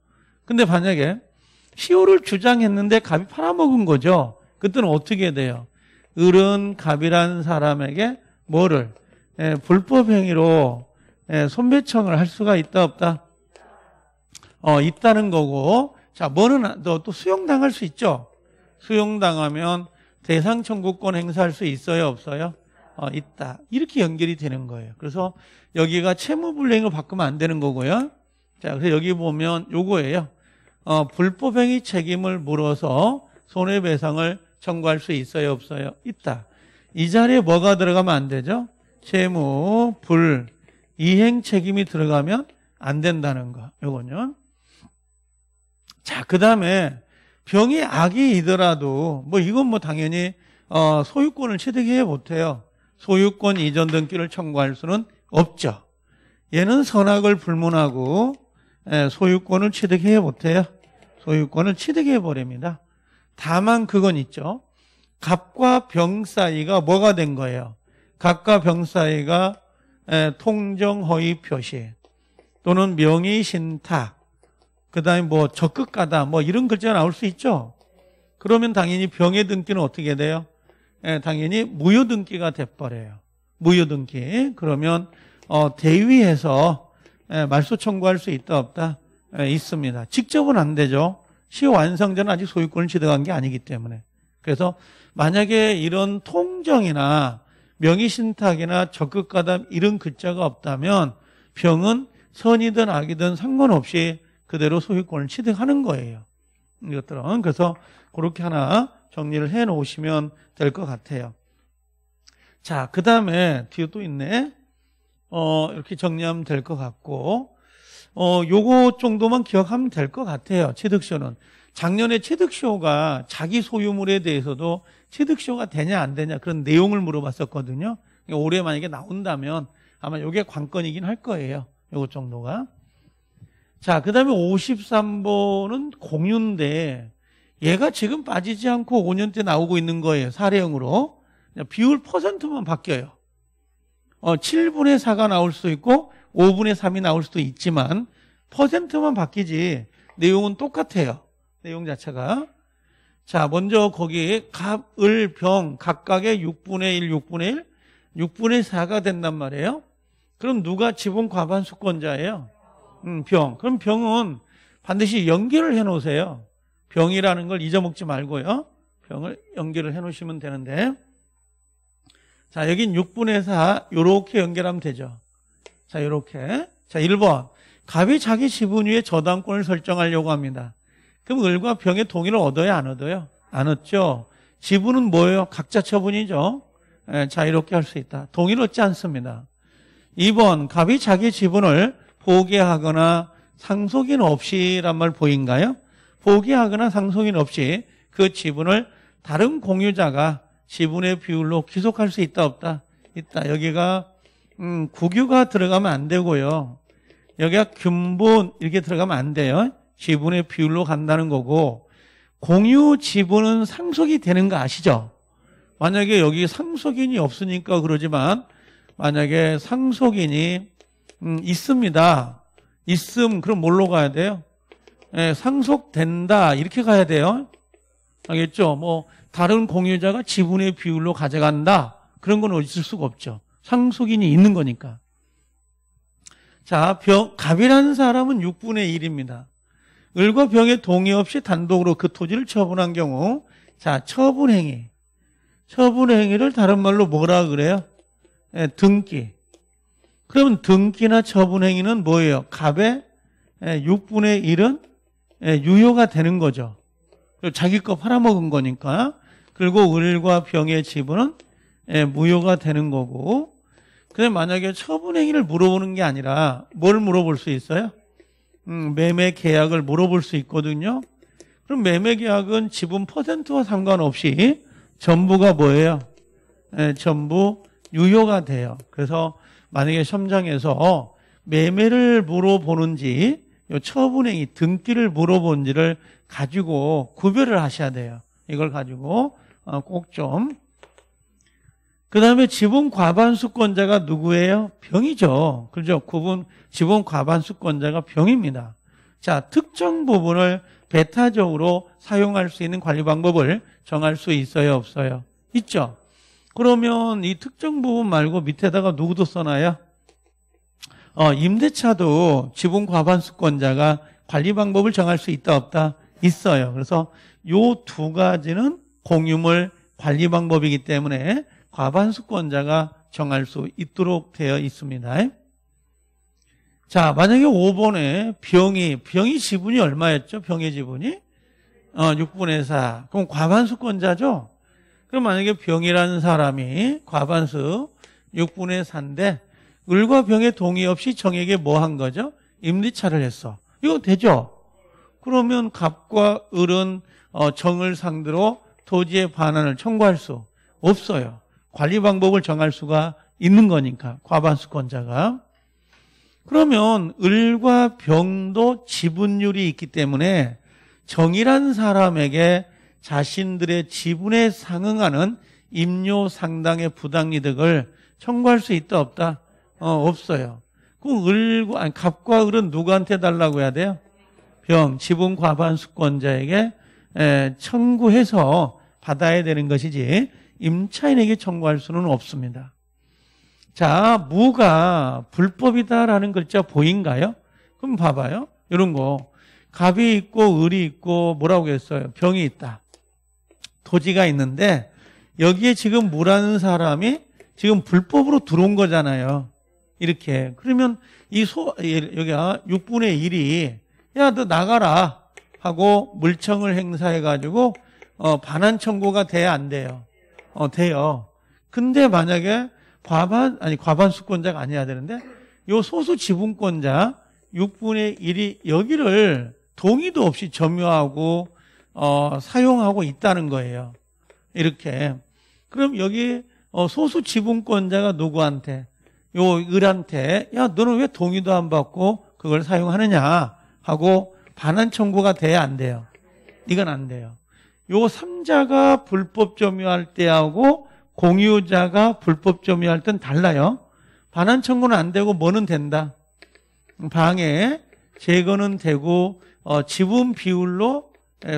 근데 만약에 시효를 주장했는데 갑이 팔아먹은 거죠. 그때는 어떻게 돼요? 을은 갑이라는 사람에게 뭐를 예, 불법 행위로 예, 손배청을 할 수가 있다 없다? 어, 있다는 거고 자, 뭐는 또 수용당할 수 있죠. 수용당하면 대상 청구권 행사할 수 있어요 없어요? 어, 있다. 이렇게 연결이 되는 거예요. 그래서 여기가 채무불이행을 바꾸면 안 되는 거고요. 자, 그래서 여기 보면 요거예요. 어, 불법행위 책임을 물어서 손해배상을 청구할 수 있어요 없어요? 있다. 이 자리에 뭐가 들어가면 안 되죠? 채무, 불, 이행 책임이 들어가면 안 된다는 거. 요거는자 그다음에 병이 악이이더라도 뭐 이건 뭐 당연히 어, 소유권을 취득해 못해요. 소유권 이전 등기를 청구할 수는 없죠. 얘는 선악을 불문하고 예, 소유권을 취득해 못해요. 소유권을 취득해 버립니다. 다만 그건 있죠. 갑과 병 사이가 뭐가 된 거예요? 갑과 병 사이가 예, 통정 허위 표시 또는 명의 신탁 그 다음에 뭐적극가다뭐 이런 글자가 나올 수 있죠. 그러면 당연히 병의 등기는 어떻게 돼요? 예, 당연히 무효 등기가 돼버려요. 무효 등기. 그러면 어, 대위해서 예, 말소 청구할 수 있다 없다 예, 있습니다. 직접은 안 되죠. 시 완성자는 아직 소유권을 취득한 게 아니기 때문에. 그래서 만약에 이런 통정이나 명의신탁이나 적극가담 이런 글자가 없다면 병은 선이든 악이든 상관없이 그대로 소유권을 취득하는 거예요. 이것들은 그래서 그렇게 하나 정리를 해 놓으시면 될 것 같아요. 자, 그 다음에 뒤에 또 있네. 어, 이렇게 정리하면 될 것 같고, 어, 요거 정도만 기억하면 될 것 같아요. 취득쇼는. 작년에 취득쇼가 자기 소유물에 대해서도 취득쇼가 되냐 안 되냐 그런 내용을 물어봤었거든요. 올해 만약에 나온다면 아마 요게 관건이긴 할 거예요. 요것 정도가. 자, 그 다음에 53번은 공유인데 얘가 지금 빠지지 않고 5년째 나오고 있는 거예요. 사례형으로. 비율 퍼센트만 바뀌어요. 어, 7분의 4가 나올 수도 있고 5분의 3이 나올 수도 있지만 퍼센트만 바뀌지 내용은 똑같아요. 내용 자체가. 자, 먼저 거기에 갑, 을, 병 각각의 6분의 1, 6분의 1, 6분의 4가 된단 말이에요. 그럼 누가 지분 과반수권자예요? 음, 병. 그럼 병은 반드시 연결을 해 놓으세요. 병이라는 걸 잊어먹지 말고요. 병을 연결을 해 놓으시면 되는데. 자, 여긴 6분의 4. 요렇게 연결하면 되죠. 자, 요렇게. 자, 1번. 갑이 자기 지분 위에 저당권을 설정하려고 합니다. 그럼 을과 병의 동의를 얻어야 안 얻어요? 안 얻죠. 지분은 뭐예요? 각자 처분이죠. 예, 자유롭게 할 수 있다. 동의를 얻지 않습니다. 2번 갑이 자기 지분을 보게하거나 상속인 없이란 말 보인가요? 보게하거나 상속인 없이 그 지분을 다른 공유자가 지분의 비율로 귀속할 수 있다 없다 있다 여기가 음, 국유가 들어가면 안 되고요 여기가 균본 이렇게 들어가면 안 돼요 지분의 비율로 간다는 거고 공유 지분은 상속이 되는 거 아시죠? 만약에 여기 상속인이 없으니까 그러지만 만약에 상속인이 음, 있습니다. 있음 그럼 뭘로 가야 돼요? 예, 상속된다 이렇게 가야 돼요. 알겠죠? 뭐 다른 공유자가 지분의 비율로 가져간다 그런 건 있을 수가 없죠. 상속인이 있는 거니까. 자, 병, 갑이라는 사람은 6분의 1입니다. 을과 병의 동의 없이 단독으로 그 토지를 처분한 경우, 자, 처분행위. 처분행위를 다른 말로 뭐라 그래요? 예, 등기. 그러면 등기나 처분행위는 뭐예요? 갑의 6분의 1은 유효가 되는 거죠. 자기 거 팔아먹은 거니까. 그리고 을과 병의 지분은 무효가 되는 거고. 근데 만약에 처분행위를 물어보는 게 아니라 뭘 물어볼 수 있어요? 음, 매매 계약을 물어볼 수 있거든요. 그럼 매매 계약은 지분 퍼센트와 상관없이 전부가 뭐예요? 예, 전부 유효가 돼요. 그래서 만약에 시장에서 어, 매매를 물어보는지 처분행위 등기를 물어본지를 가지고 구별을 하셔야 돼요. 이걸 가지고 어, 꼭 좀. 그 다음에 지분 과반수권자가 누구예요? 병이죠. 그죠? 렇 구분, 지분 과반수권자가 병입니다. 자, 특정 부분을 배타적으로 사용할 수 있는 관리 방법을 정할 수 있어요? 없어요? 있죠? 그러면 이 특정 부분 말고 밑에다가 누구도 써놔야 어, 임대차도 지분 과반수권자가 관리 방법을 정할 수 있다 없다 있어요. 그래서 요 두 가지는 공유물 관리 방법이기 때문에 과반수권자가 정할 수 있도록 되어 있습니다. 자, 만약에 5번에 병이, 병이 지분이 얼마였죠? 병의 지분이? 어, 6분의 4. 그럼 과반수권자죠? 그럼 만약에 병이라는 사람이 과반수 6분의 4인데 을과 병의 동의 없이 정에게 뭐 한 거죠? 임대차를 했어. 이거 되죠? 그러면 갑과 을은 어, 정을 상대로 토지의 반환을 청구할 수 없어요. 관리 방법을 정할 수가 있는 거니까 과반수권자가. 그러면 을과 병도 지분율이 있기 때문에 정이란 사람에게 자신들의 지분에 상응하는 임료 상당의 부당이득을 청구할 수 있다 없다? 어, 없어요. 그 을고 아니 갑과 을은 누구한테 달라고 해야 돼요? 병 지분 과반수권자에게 에, 청구해서 받아야 되는 것이지 임차인에게 청구할 수는 없습니다. 자, 무가 불법이다라는 글자 보인가요? 그럼 봐봐요. 이런 거. 갑이 있고, 을이 있고, 뭐라고 했어요? 병이 있다. 토지가 있는데 여기에 지금 무라는 사람이 지금 불법으로 들어온 거잖아요. 이렇게. 그러면 이 소, 여기가 6분의 아, 1이 야, 너 나가라. 하고 물청을 행사해가지고, 어, 반환 청구가 돼야 안 돼요. 어, 돼요. 근데 만약에 과반, 아니, 과반 수권자가 아니어야 되는데, 요 소수 지분권자 6분의 1이 여기를 동의도 없이 점유하고 어, 사용하고 있다는 거예요. 이렇게. 그럼 여기 어, 소수 지분권자가 누구한테? 요 을한테 야 너는 왜 동의도 안 받고 그걸 사용하느냐 하고 반환 청구가 돼야 안 돼요. 이건 안 돼요. 요 3자가 불법 점유할 때하고 공유자가 불법 점유할 땐 달라요. 반환 청구는 안 되고 뭐는 된다. 방해 제거는 되고 어, 지분 비율로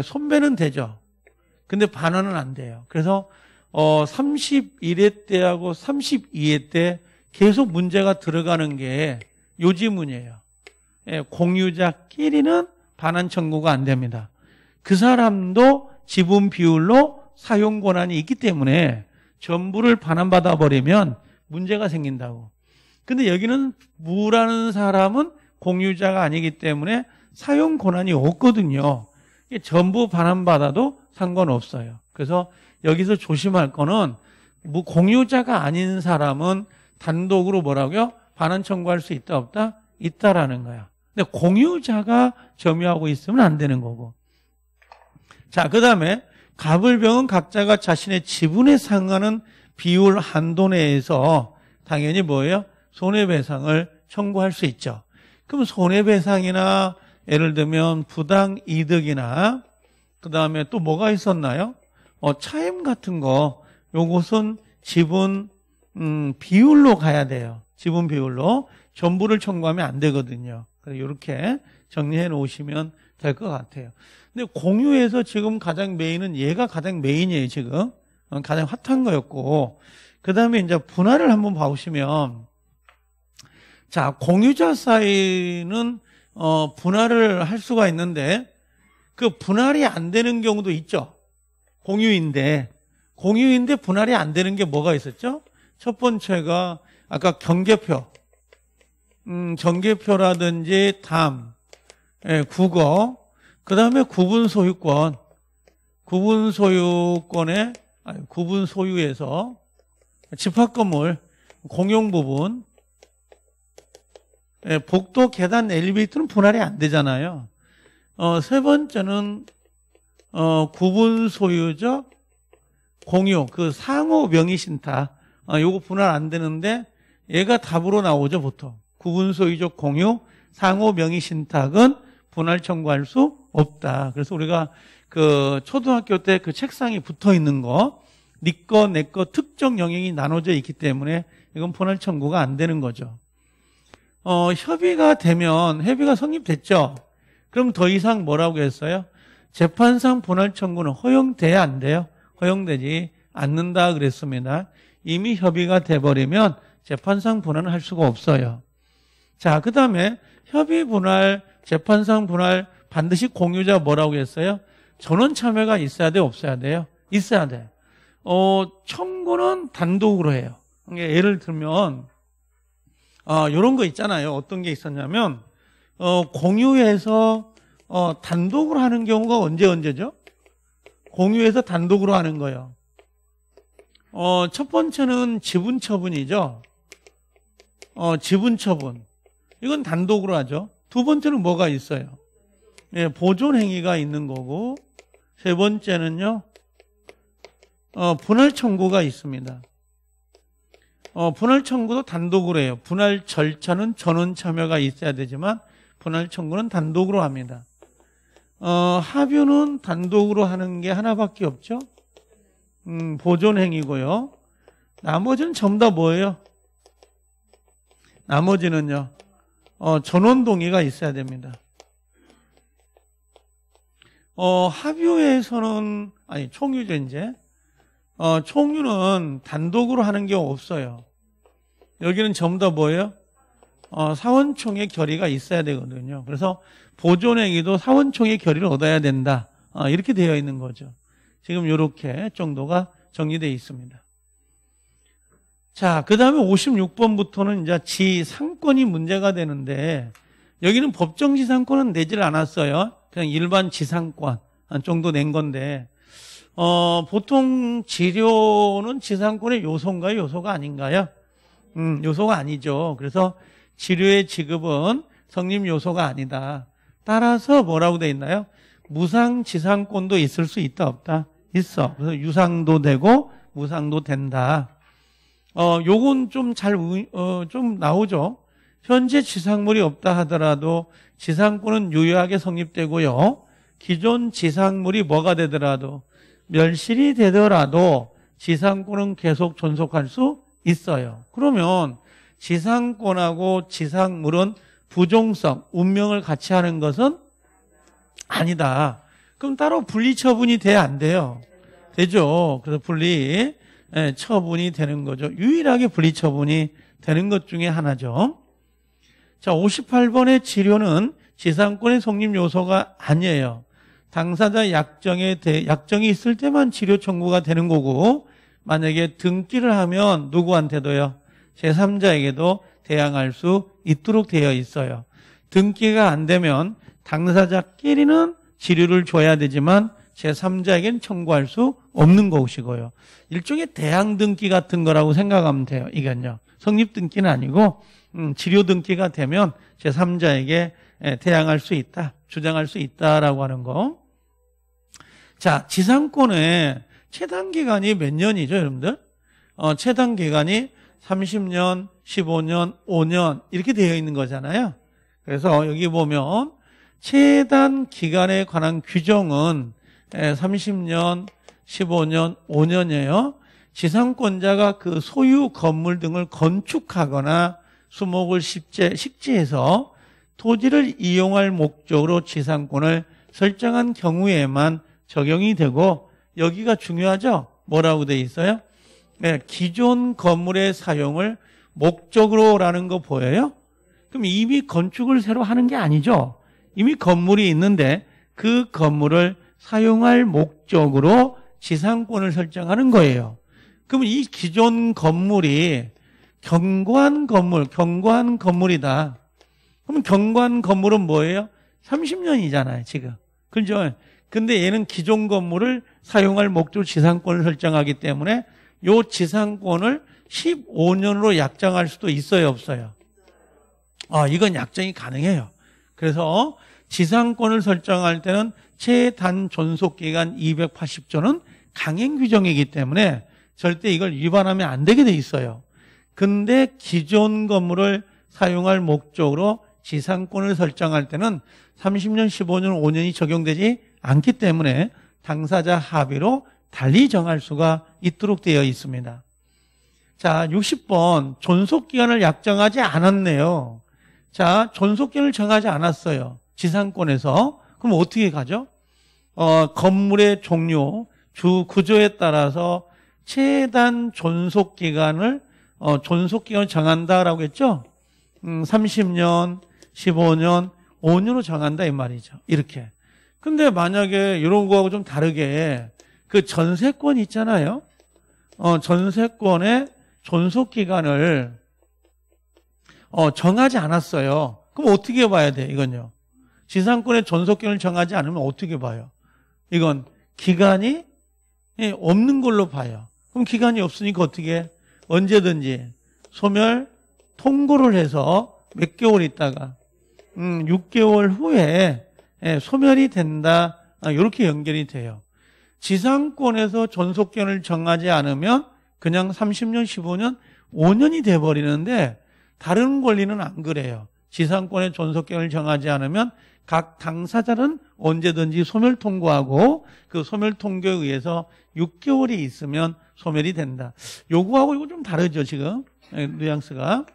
손배는 예, 되죠. 근데 반환은 안 돼요. 그래서 어 31회 때하고 32회 때 계속 문제가 들어가는 게 요지문이에요. 예, 공유자끼리는 반환 청구가 안 됩니다. 그 사람도 지분 비율로 사용 권한이 있기 때문에 전부를 반환받아 버리면 문제가 생긴다고. 근데 여기는 무라는 사람은 공유자가 아니기 때문에 사용 권한이 없거든요. 전부 반환받아도 상관없어요. 그래서 여기서 조심할 거는 뭐 공유자가 아닌 사람은 단독으로 뭐라고요? 반환 청구할 수 있다 없다? 있다라는 거야. 근데 공유자가 점유하고 있으면 안 되는 거고. 자, 그 다음에 가불병은 각자가 자신의 지분에 상하는 비율 한도 내에서 당연히 뭐예요? 손해배상을 청구할 수 있죠. 그럼 손해배상이나 예를 들면 부당 이득이나 그 다음에 또 뭐가 있었나요? 어, 차임 같은 거 요것은 지분 음, 비율로 가야 돼요. 지분 비율로 전부를 청구하면 안 되거든요. 이렇게 정리해 놓으시면 될 것 같아요. 근데 공유에서 지금 가장 메인은 얘가 가장 메인이에요. 지금 어, 가장 핫한 거였고 그 다음에 이제 분할을 한번 봐보시면 자 공유자 사이는 어, 분할을 할 수가 있는데 그 분할이 안 되는 경우도 있죠. 공유인데 공유인데 분할이 안 되는 게 뭐가 있었죠? 첫 번째가 아까 경계표, 음, 전계표라든지 담, 예, 국어, 그 다음에 구분 소유권, 구분 소유권에 아니, 구분 소유에서 집합건물 공용 부분 예, 복도 계단 엘리베이터는 분할이 안 되잖아요. 어, 세 번째는 어, 구분 소유적 공유 그 상호 명의 신탁 어, 아, 요거 분할 안 되는데 얘가 답으로 나오죠 보통 구분 소유적 공유 상호 명의 신탁은 분할 청구할 수 없다. 그래서 우리가 그 초등학교 때 그책상에 붙어 있는 거, 니꺼 네 내꺼 특정 영역이 나눠져 있기 때문에 이건 분할 청구가 안 되는 거죠. 어, 협의가 되면 협의가 성립됐죠. 그럼 더 이상 뭐라고 했어요? 재판상 분할 청구는 허용돼야 안 돼요. 허용되지 않는다 그랬습니다. 이미 협의가 돼버리면 재판상 분할은 할 수가 없어요. 자, 그 다음에 협의 분할, 재판상 분할 반드시 공유자 뭐라고 했어요? 전원 참여가 있어야 돼, 없어야 돼요? 있어야 돼. 어, 청구는 단독으로 해요. 그러니까 예를 들면 어, 이런 거 있잖아요. 어떤 게 있었냐면 어, 공유해서 어, 단독으로 하는 경우가 언제 언제죠? 공유해서 단독으로 하는 거예요. 어, 첫 번째는 지분 처분이죠. 어, 지분 처분. 이건 단독으로 하죠. 두 번째는 뭐가 있어요? 예, 보존 행위가 있는 거고 세 번째는요. 어, 분할 청구가 있습니다. 어, 분할 청구도 단독으로 해요. 분할 절차는 전원 참여가 있어야 되지만 분할 청구는 단독으로 합니다. 어, 합유는 단독으로 하는 게 하나밖에 없죠. 음, 보존 행위고요. 나머지는 전부 다 뭐예요? 나머지는요. 어, 전원 동의가 있어야 됩니다. 어, 합유에서는 아니 총유제 이제 어, 총유는 단독으로 하는 게 없어요. 여기는 전부 다 뭐예요? 어, 사원총의 결의가 있어야 되거든요. 그래서 보존행위도 사원총의 결의를 얻어야 된다. 어, 이렇게 되어 있는 거죠. 지금 이렇게 정도가 정리되어 있습니다. 자, 그 다음에 56번부터는 이제 지상권이 문제가 되는데 여기는 법정 지상권은 내질 않았어요. 그냥 일반 지상권 정도 낸 건데 어, 보통 지료는 지상권의 요소인가요? 요소가 아닌가요? 음, 요소가 아니죠. 그래서 지료의 지급은 성립 요소가 아니다. 따라서 뭐라고 돼 있나요? 무상 지상권도 있을 수 있다 없다? 있어. 그래서 유상도 되고 무상도 된다. 어, 요건 좀 잘, 어, 좀 나오죠. 현재 지상물이 없다 하더라도 지상권은 유효하게 성립되고요. 기존 지상물이 뭐가 되더라도 멸실이 되더라도 지상권은 계속 존속할 수 있어요. 그러면 지상권하고 지상물은 부종성, 운명을 같이 하는 것은 아니다. 그럼 따로 분리 처분이 돼야안 돼요? 되죠. 그래서 분리 예, 처분이 되는 거죠. 유일하게 분리 처분이 되는 것 중에 하나죠. 자, 58번의 치료는 지상권의 성립 요소가 아니에요. 당사자 약정에 대, 약정이 있을 때만 치료 청구가 되는 거고 만약에 등기를 하면 누구한테도요 제3자에게도 대항할 수 있도록 되어 있어요 등기가 안 되면 당사자끼리는 치료를 줘야 되지만 제3자에겐 청구할 수 없는 것이고요 일종의 대항 등기 같은 거라고 생각하면 돼요 이건요 성립 등기는 아니고 음, 치료 등기가 되면 제3자에게 예, 대항할 수 있다 주장할 수 있다라고 하는 거 자, 지상권의 최단 기간이 몇 년이죠, 여러분들? 어, 최단 기간이 30년, 15년, 5년 이렇게 되어 있는 거잖아요. 그래서 여기 보면 최단 기간에 관한 규정은 30년, 예, 15년, 5년이에요. 지상권자가 그 소유 건물 등을 건축하거나 수목을 식재, 식재해서 토지를 이용할 목적으로 지상권을 설정한 경우에만 적용이 되고 여기가 중요하죠. 뭐라고 돼 있어요? 네, 기존 건물의 사용을 목적으로라는 거 보여요? 그럼 이미 건축을 새로 하는 게 아니죠. 이미 건물이 있는데 그 건물을 사용할 목적으로 지상권을 설정하는 거예요. 그러면 이 기존 건물이 경관 건물, 경관 건물이다. 그럼 경관 건물은 뭐예요? 30년이잖아요, 지금. 그죠? 근데 얘는 기존 건물을 사용할 목적 지상권을 설정하기 때문에 요 지상권을 15년으로 약정할 수도 있어요, 없어요? 아, 이건 약정이 가능해요. 그래서 지상권을 설정할 때는 최단 존속 기간 280조는 강행 규정이기 때문에 절대 이걸 위반하면 안 되게 돼 있어요. 근데 기존 건물을 사용할 목적으로 지상권을 설정할 때는 30년, 15년, 5년이 적용되지 않기 때문에 당사자 합의로 달리 정할 수가 있도록 되어 있습니다. 자, 60번 존속기간을 약정하지 않았네요. 자, 존속기간을 정하지 않았어요. 지상권에서. 그럼 어떻게 가죠? 어, 건물의 종류, 주 구조에 따라서 최단 존속기간을 어, 존속기간을 정한다라고 했죠? 음, 30년, 15년, 5년으로 정한다 이 말이죠. 이렇게. 근데 만약에 이런 거하고 좀 다르게 그 전세권 있잖아요. 어, 전세권의 존속 기간을 어, 정하지 않았어요. 그럼 어떻게 봐야 돼? 이건요. 지상권의 존속기간을 정하지 않으면 어떻게 봐요? 이건 기간이 예, 없는 걸로 봐요. 그럼 기간이 없으니까 어떻게 언제든지 소멸 통고를 해서 몇 개월 있다가 음, 6개월 후에 예, 소멸이 된다. 이렇게 아, 연결이 돼요. 지상권에서 존속견을 정하지 않으면 그냥 30년, 15년, 5년이 돼버리는데 다른 권리는 안 그래요. 지상권의 존속견을 정하지 않으면 각 당사자는 언제든지 소멸 통고하고 그 소멸 통고에 의해서 6개월이 있으면 소멸이 된다. 요구하고 이거 좀 다르죠, 지금. 예, 뉘앙스가.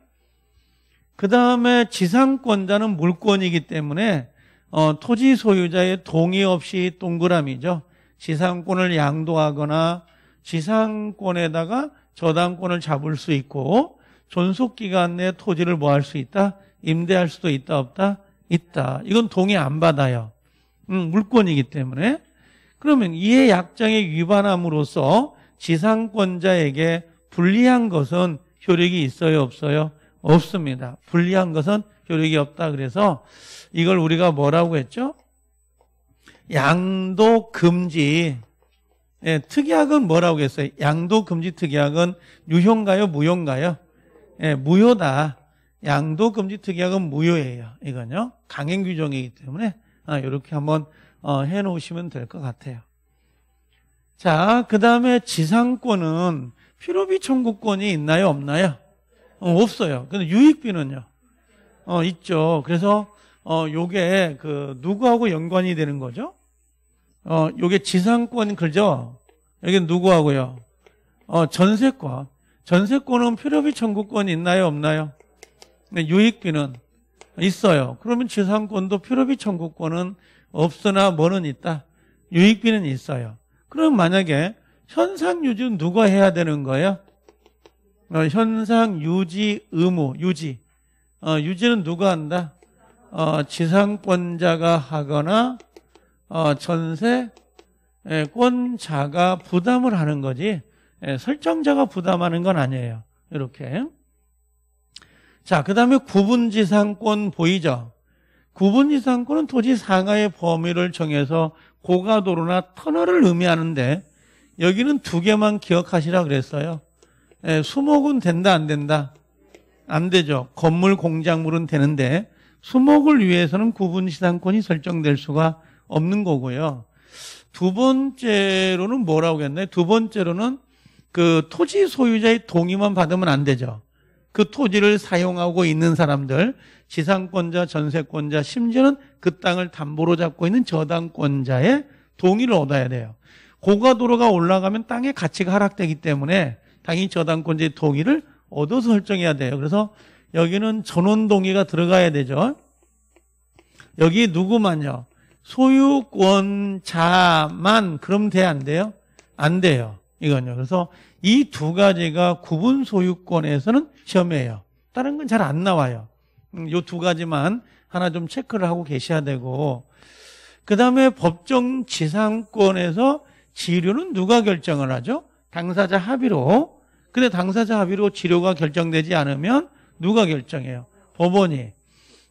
그 다음에 지상권자는 물권이기 때문에 어, 토지 소유자의 동의 없이 동그라미죠. 지상권을 양도하거나 지상권에다가 저당권을 잡을 수 있고 존속기간 내 토지를 뭐 할 수 있다? 임대할 수도 있다 없다? 있다. 이건 동의 안 받아요. 음, 물권이기 때문에. 그러면 이해 약정에 위반함으로써 지상권자에게 불리한 것은 효력이 있어요 없어요? 없습니다. 불리한 것은 효력이 없다 그래서 이걸 우리가 뭐라고 했죠? 양도 금지 예, 특약은 뭐라고 했어요? 양도 금지 특약은 유효인가요? 무효인가요? 예, 무효다. 양도 금지 특약은 무효예요. 이건요. 강행 규정이기 때문에 아, 이렇게 한번 어, 해 놓으시면 될 것 같아요. 자, 그다음에 지상권은 필요비 청구권이 있나요? 없나요? 어, 없어요. 근데 유익비는요. 어, 있죠. 그래서 어, 요게 그 누구하고 연관이 되는 거죠? 어, 요게 지상권 그죠? 여기 누구하고요? 어, 전세권. 전세권은 필요비 청구권이 있나요, 없나요? 네, 유익비는 있어요. 그러면 지상권도 필요비 청구권은 없으나 뭐는 있다. 유익비는 있어요. 그럼 만약에 현상 유지는 누가 해야 되는 거예요? 어, 현상 유지 의무, 유지. 어, 유지는 누가 한다? 어, 지상권자가 하거나 어, 전세권자가 예, 부담을 하는 거지 예, 설정자가 부담하는 건 아니에요. 이렇게 자, 그 다음에 구분지상권 보이죠? 구분지상권은 토지 상하의 범위를 정해서 고가도로나 터널을 의미하는데 여기는 두 개만 기억하시라 그랬어요. 예, 수목은 된다 안 된다? 안 되죠. 건물 공작물은 되는데 수목을 위해서는 구분 시장권이 설정될 수가 없는 거고요. 두 번째로는 뭐라고 했나요? 두 번째로는 그 토지 소유자의 동의만 받으면 안 되죠. 그 토지를 사용하고 있는 사람들, 지상권자, 전세권자, 심지어는 그 땅을 담보로 잡고 있는 저당권자의 동의를 얻어야 돼요. 고가도로가 올라가면 땅의 가치가 하락되기 때문에 당연히 저당권자의 동의를 얻어서 설정해야 돼요. 그래서 여기는 전원 동의가 들어가야 되죠. 여기 누구만요? 소유권자만 그럼 돼 안 돼요? 안 돼요. 이건요. 그래서 이 두 가지가 구분 소유권에서는 시험이에요. 다른 건 잘 안 나와요. 이두 음, 가지만 하나 좀 체크를 하고 계셔야 되고 그 다음에 법정 지상권에서 지료는 누가 결정을 하죠? 당사자 합의로 근데 당사자 합의로 치료가 결정되지 않으면 누가 결정해요? 법원이.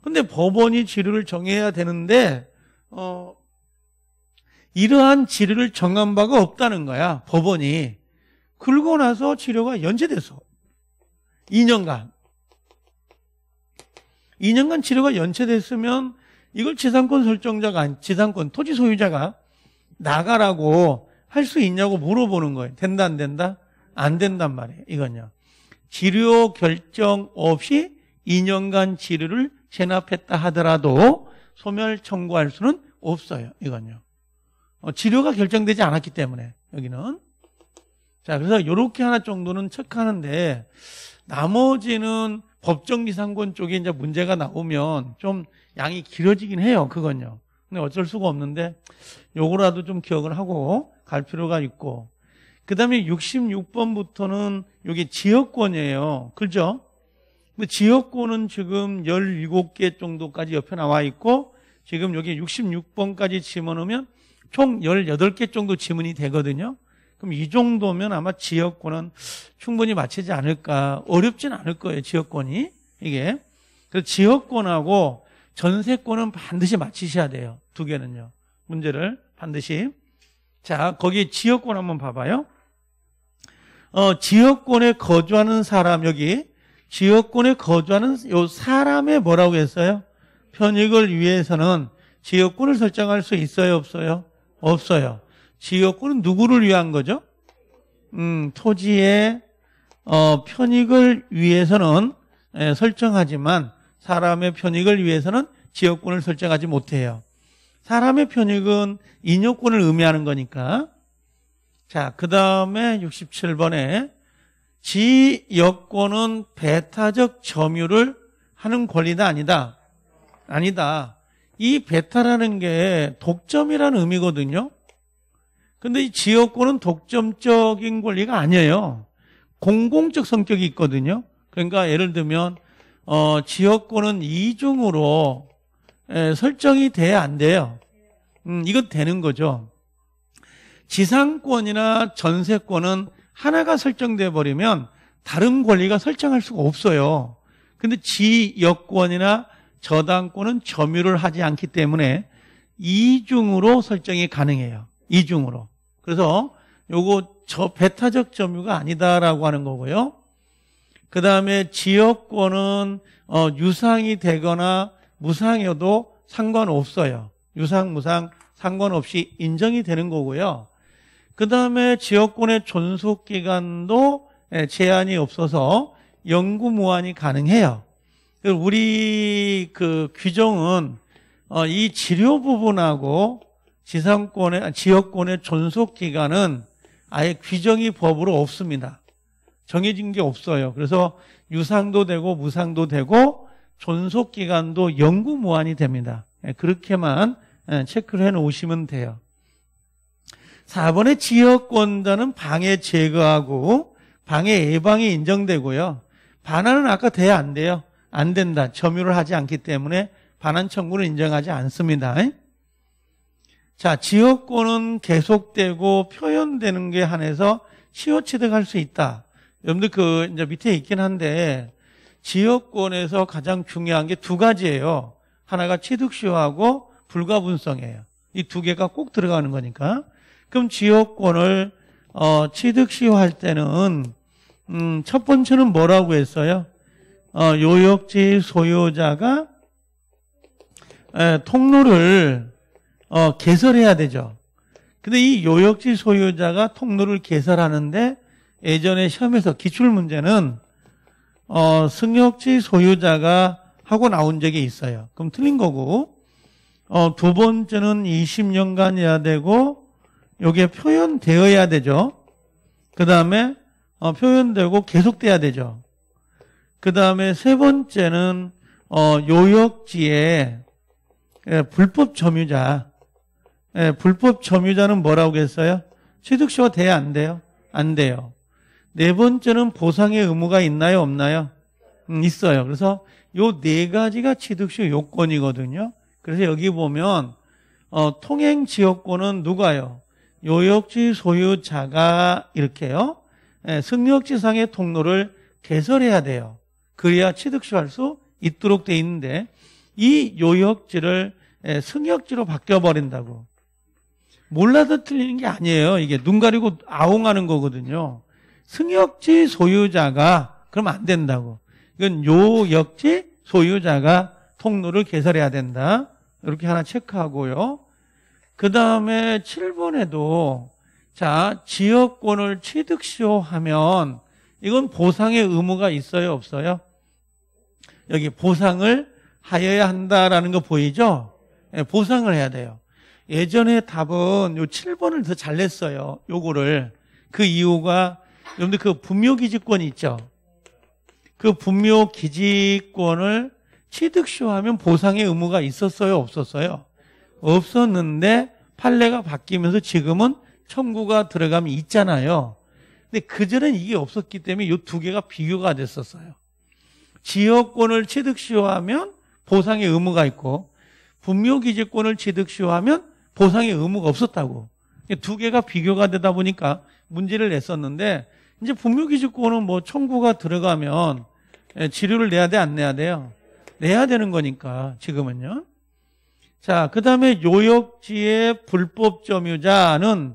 근데 법원이 치료를 정해야 되는데 어 이러한 치료를 정한 바가 없다는 거야. 법원이. 그러고 나서 치료가 연체돼서 2년간 2년간 치료가 연체됐으면 이걸 재산권 설정자가 재산권 토지 소유자가 나가라고 할 수 있냐고 물어보는 거예요. 된다 안 된다? 안 된단 말이에요. 이건요. 치료 결정 없이 2년간 치료를 체납했다 하더라도 소멸 청구할 수는 없어요. 이건요. 어, 치료가 결정되지 않았기 때문에 여기는 자 그래서 이렇게 하나 정도는 체크하는데 나머지는 법정기상권 쪽에 이제 문제가 나오면 좀 양이 길어지긴 해요. 그건요. 근데 어쩔 수가 없는데 요거라도 좀 기억을 하고 갈 필요가 있고 그 다음에 66번부터는 이게 지역권이에요. 그죠? 그 지역권은 지금 17개 정도까지 옆에 나와 있고 지금 여기 66번까지 집어넣으면 총 18개 정도 지문이 되거든요. 그럼 이 정도면 아마 지역권은 충분히 맞히지 않을까. 어렵진 않을 거예요, 지역권이. 이게. 그래서 지역권하고 전세권은 반드시 맞히셔야 돼요. 두 개는요. 문제를 반드시. 자, 거기 지역권 한번 봐봐요. 어, 지역권에 거주하는 사람 여기 지역권에 거주하는 요 사람의 뭐라고 했어요? 편익을 위해서는 지역권을 설정할 수 있어요, 없어요? 없어요. 지역권은 누구를 위한 거죠? 음, 토지의 어, 편익을 위해서는 에, 예, 설정하지만 사람의 편익을 위해서는 지역권을 설정하지 못해요. 사람의 편익은 인여권을 의미하는 거니까 자, 그 다음에 67번에 지 여권은 배타적 점유를 하는 권리다 아니다. 아니다. 이배타라는게 독점이라는 의미거든요. 근데 이 지역권은 독점적인 권리가 아니에요. 공공적 성격이 있거든요. 그러니까 예를 들면 어, 지역권은 이중으로 에, 설정이 돼야 안 돼요. 음, 이건 되는 거죠. 지상권이나 전세권은 하나가 설정돼 버리면 다른 권리가 설정할 수가 없어요. 근데 지역권이나 저당권은 점유를 하지 않기 때문에 이중으로 설정이 가능해요. 이중으로. 그래서 요거 저 배타적 점유가 아니다라고 하는 거고요. 그 다음에 지역권은 어, 유상이 되거나 무상이어도 상관없어요. 유상, 무상 상관없이 인정이 되는 거고요. 그 다음에 지역권의 존속기간도 예, 제한이 없어서 영구 무한이 가능해요. 우리 그 규정은 어, 이 지료 부분하고 지상권의 아, 지역권의 존속기간은 아예 규정이 법으로 없습니다. 정해진 게 없어요. 그래서 유상도 되고 무상도 되고 존속기간도 영구 무한이 됩니다. 예, 그렇게만 예, 체크를 해 놓으시면 돼요. 4번의 지역권자는 방해 제거하고 방해 예방이 인정되고요. 반환은 아까 돼야안 돼요? 안 된다. 점유를 하지 않기 때문에 반환 청구를 인정하지 않습니다. 자, 지역권은 계속되고 표현되는 게 한해서 시효 취득할 수 있다. 여러분들 그 이제 밑에 있긴 한데 지역권에서 가장 중요한 게 두 가지예요. 하나가 취득시효하고 불가분성이에요. 이 두 개가 꼭 들어가는 거니까. 그럼 지역권을 어, 취득시효할 때는 음, 첫 번째는 뭐라고 했어요? 어, 요역지 소유자가 에, 통로를 어, 개설해야 되죠. 근데 이 요역지 소유자가 통로를 개설하는데 예전에 시험에서 기출 문제는 어, 승역지 소유자가 하고 나온 적이 있어요. 그럼 틀린 거고 어, 두 번째는 20년간이야 되고 여기에 표현되어야 되죠. 그 다음에 어, 표현되고 계속돼야 되죠. 그 다음에 세 번째는 어, 요역지에 예, 불법 점유자 예, 불법 점유자는 뭐라고 했어요? 취득시효 돼야 안 돼요? 안 돼요. 네 번째는 보상의 의무가 있나요? 없나요? 음, 있어요. 그래서 요 네 가지가 취득시효 요건이거든요. 그래서 여기 보면 어, 통행 지역권은 누가요? 요역지 소유자가 이렇게요. 예, 승역지상의 통로를 개설해야 돼요. 그래야 취득시할 수 있도록 돼 있는데 이 요역지를 예, 승역지로 바뀌어버린다고. 몰라서 틀리는 게 아니에요. 이게 눈 가리고 아웅하는 거거든요. 승역지 소유자가 그럼 안 된다고. 이건 요역지 소유자가 통로를 개설해야 된다. 이렇게 하나 체크하고요. 그 다음에 7번에도 자, 지역권을 취득시효 하면 이건 보상의 의무가 있어요, 없어요? 여기 보상을 하여야 한다라는 거 보이죠? 예, 보상을 해야 돼요. 예전에 답은 요 7번을 더 잘 냈어요. 요거를. 그 이유가 여러분들 그 분묘기지권 있죠? 그 분묘기지권을 취득시효하면 보상의 의무가 있었어요? 없었어요? 없었는데 판례가 바뀌면서 지금은 청구가 들어가면 있잖아요. 근데 그전엔 이게 없었기 때문에 이 두 개가 비교가 됐었어요. 지역권을 취득시효하면 보상의 의무가 있고 분묘기재권을 취득시효하면 보상의 의무가 없었다고. 두 개가 비교가 되다 보니까 문제를 냈었는데 이제 분묘기재권은 뭐 청구가 들어가면 치료를 예, 내야 돼 안 내야 돼요? 내야 되는 거니까 지금은요. 자, 그 다음에 요역지의 불법 점유자는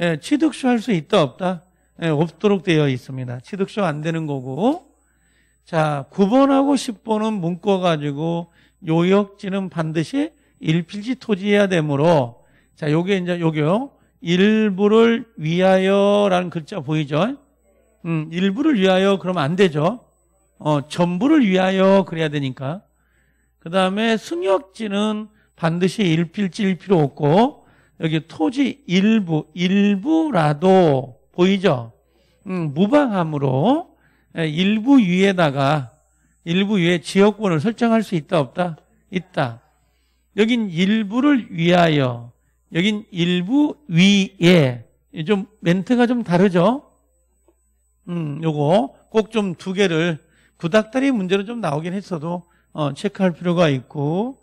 예, 취득수 할수 있다 없다? 예, 없도록 되어 있습니다. 취득수 안 되는 거고. 자, 9번하고 10번은 문과 가지고 요역지는 반드시 1필지 토지해야 되므로 자, 요게 이제 요게요. 일부를 위하여라는 글자 보이죠? 음, 일부를 위하여 그러면 안 되죠. 어, 전부를 위하여 그래야 되니까. 그다음에 승역지는 반드시 일필지일 필요 없고 여기 토지 일부 일부라도 보이죠? 음, 무방함으로 예, 일부 위에다가 일부 위에 지역권을 설정할 수 있다 없다 있다. 여긴 일부를 위하여 여긴 일부 위에 좀 멘트가 좀 다르죠? 음, 요거 꼭 좀 두 개를 구닥다리 문제로 좀 나오긴 했어도 어, 체크할 필요가 있고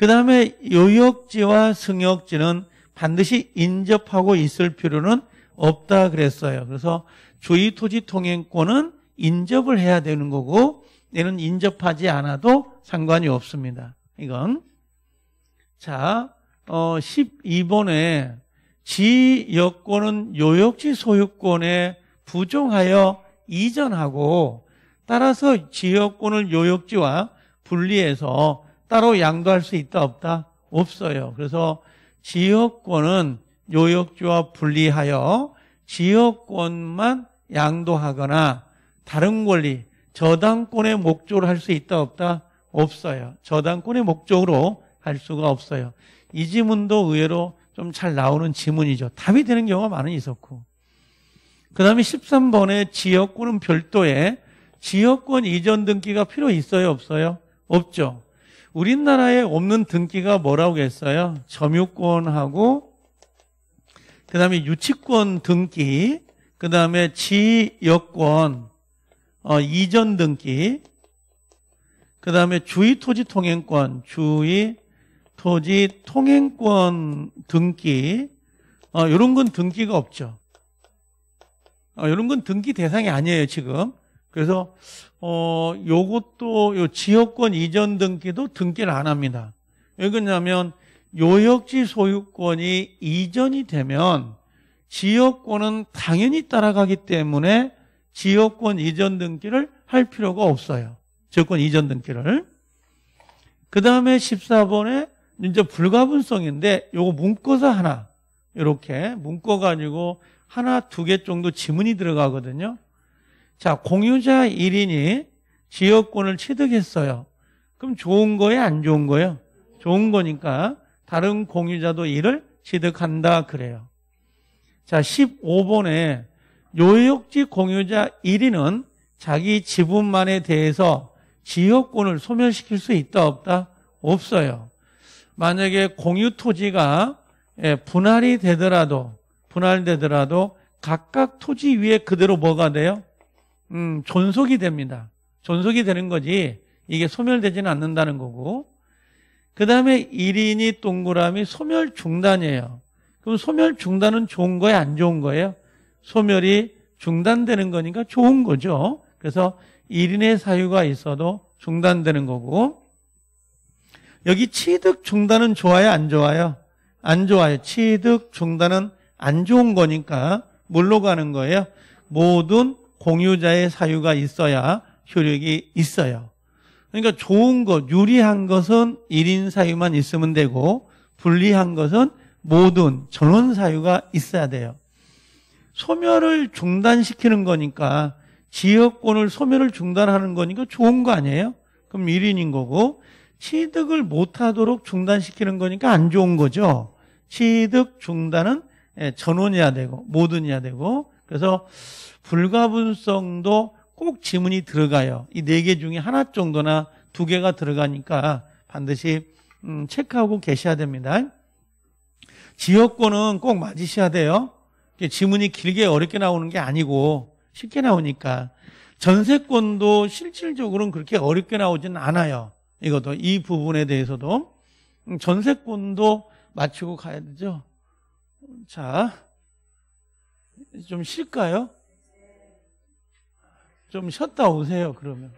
그 다음에 요역지와 승역지는 반드시 인접하고 있을 필요는 없다 그랬어요. 그래서 주의 토지 통행권은 인접을 해야 되는 거고 얘는 인접하지 않아도 상관이 없습니다. 이건 자 어, 12번에 지역권은 요역지 소유권에 부정하여 이전하고 따라서 지역권을 요역지와 분리해서 따로 양도할 수 있다 없다? 없어요. 그래서 지역권은 요역주와 분리하여 지역권만 양도하거나 다른 권리, 저당권의 목적으로 할 수 있다 없다? 없어요. 저당권의 목적으로 할 수가 없어요. 이 지문도 의외로 좀 잘 나오는 지문이죠. 답이 되는 경우가 많이 있었고. 그 다음에 13번에 지역권은 별도의 지역권 이전 등기가 필요 있어요? 없어요? 없죠. 우리나라에 없는 등기가 뭐라고 했어요? 점유권하고 그 다음에 유치권 등기 그 다음에 지역권 어, 이전 등기 그 다음에 주의 토지 통행권 주의 토지 통행권 등기 어, 이런 건 등기가 없죠 어, 이런 건 등기 대상이 아니에요 지금 그래서 어, 요것도 요 지역권 이전 등기도 등기를 안 합니다. 왜 그러냐면 요역지 소유권이 이전이 되면 지역권은 당연히 따라가기 때문에 지역권 이전 등기를 할 필요가 없어요. 지역권 이전 등기를. 그 다음에 14번에 이제 불가분성인데 요거 문구사 하나 이렇게 문구 가아니고 하나 두 개 정도 지문이 들어가거든요. 자, 공유자 1인이 지역권을 취득했어요. 그럼 좋은 거예요? 안 좋은 거예요? 좋은 거니까 다른 공유자도 이을 취득한다 그래요. 자, 15번에 요역지 공유자 1인은 자기 지분만에 대해서 지역권을 소멸시킬 수 있다 없다? 없어요. 만약에 공유 토지가 예, 분할이 되더라도 분할되더라도 각각 토지 위에 그대로 뭐가 돼요? 음, 존속이 됩니다. 존속이 되는 거지 이게 소멸되지는 않는다는 거고 그 다음에 1인이 동그라미 소멸 중단이에요. 그럼 소멸 중단은 좋은 거예요? 안 좋은 거예요? 소멸이 중단되는 거니까 좋은 거죠. 그래서 1인의 사유가 있어도 중단되는 거고 여기 취득 중단은 좋아요? 안 좋아요? 안 좋아요. 취득 중단은 안 좋은 거니까 뭘로 가는 거예요? 모든 공유자의 사유가 있어야 효력이 있어요. 그러니까 좋은 것, 유리한 것은 1인 사유만 있으면 되고 불리한 것은 모든 전원 사유가 있어야 돼요. 소멸을 중단시키는 거니까 지역권을 소멸을 중단하는 거니까 좋은 거 아니에요? 그럼 1인인 거고 취득을 못하도록 중단시키는 거니까 안 좋은 거죠. 취득 중단은 예, 전원이야 되고 모든이야 되고 그래서 불가분성도 꼭 지문이 들어가요. 이 네 개 중에 하나 정도나 두 개가 들어가니까 반드시 음, 체크하고 계셔야 됩니다. 지역권은 꼭 맞으셔야 돼요. 지문이 길게 어렵게 나오는 게 아니고 쉽게 나오니까 전세권도 실질적으로는 그렇게 어렵게 나오지는 않아요. 이것도 이 부분에 대해서도 음, 전세권도 맞추고 가야 되죠. 자, 좀 쉴까요? 좀 쉬었다 오세요, 그러면.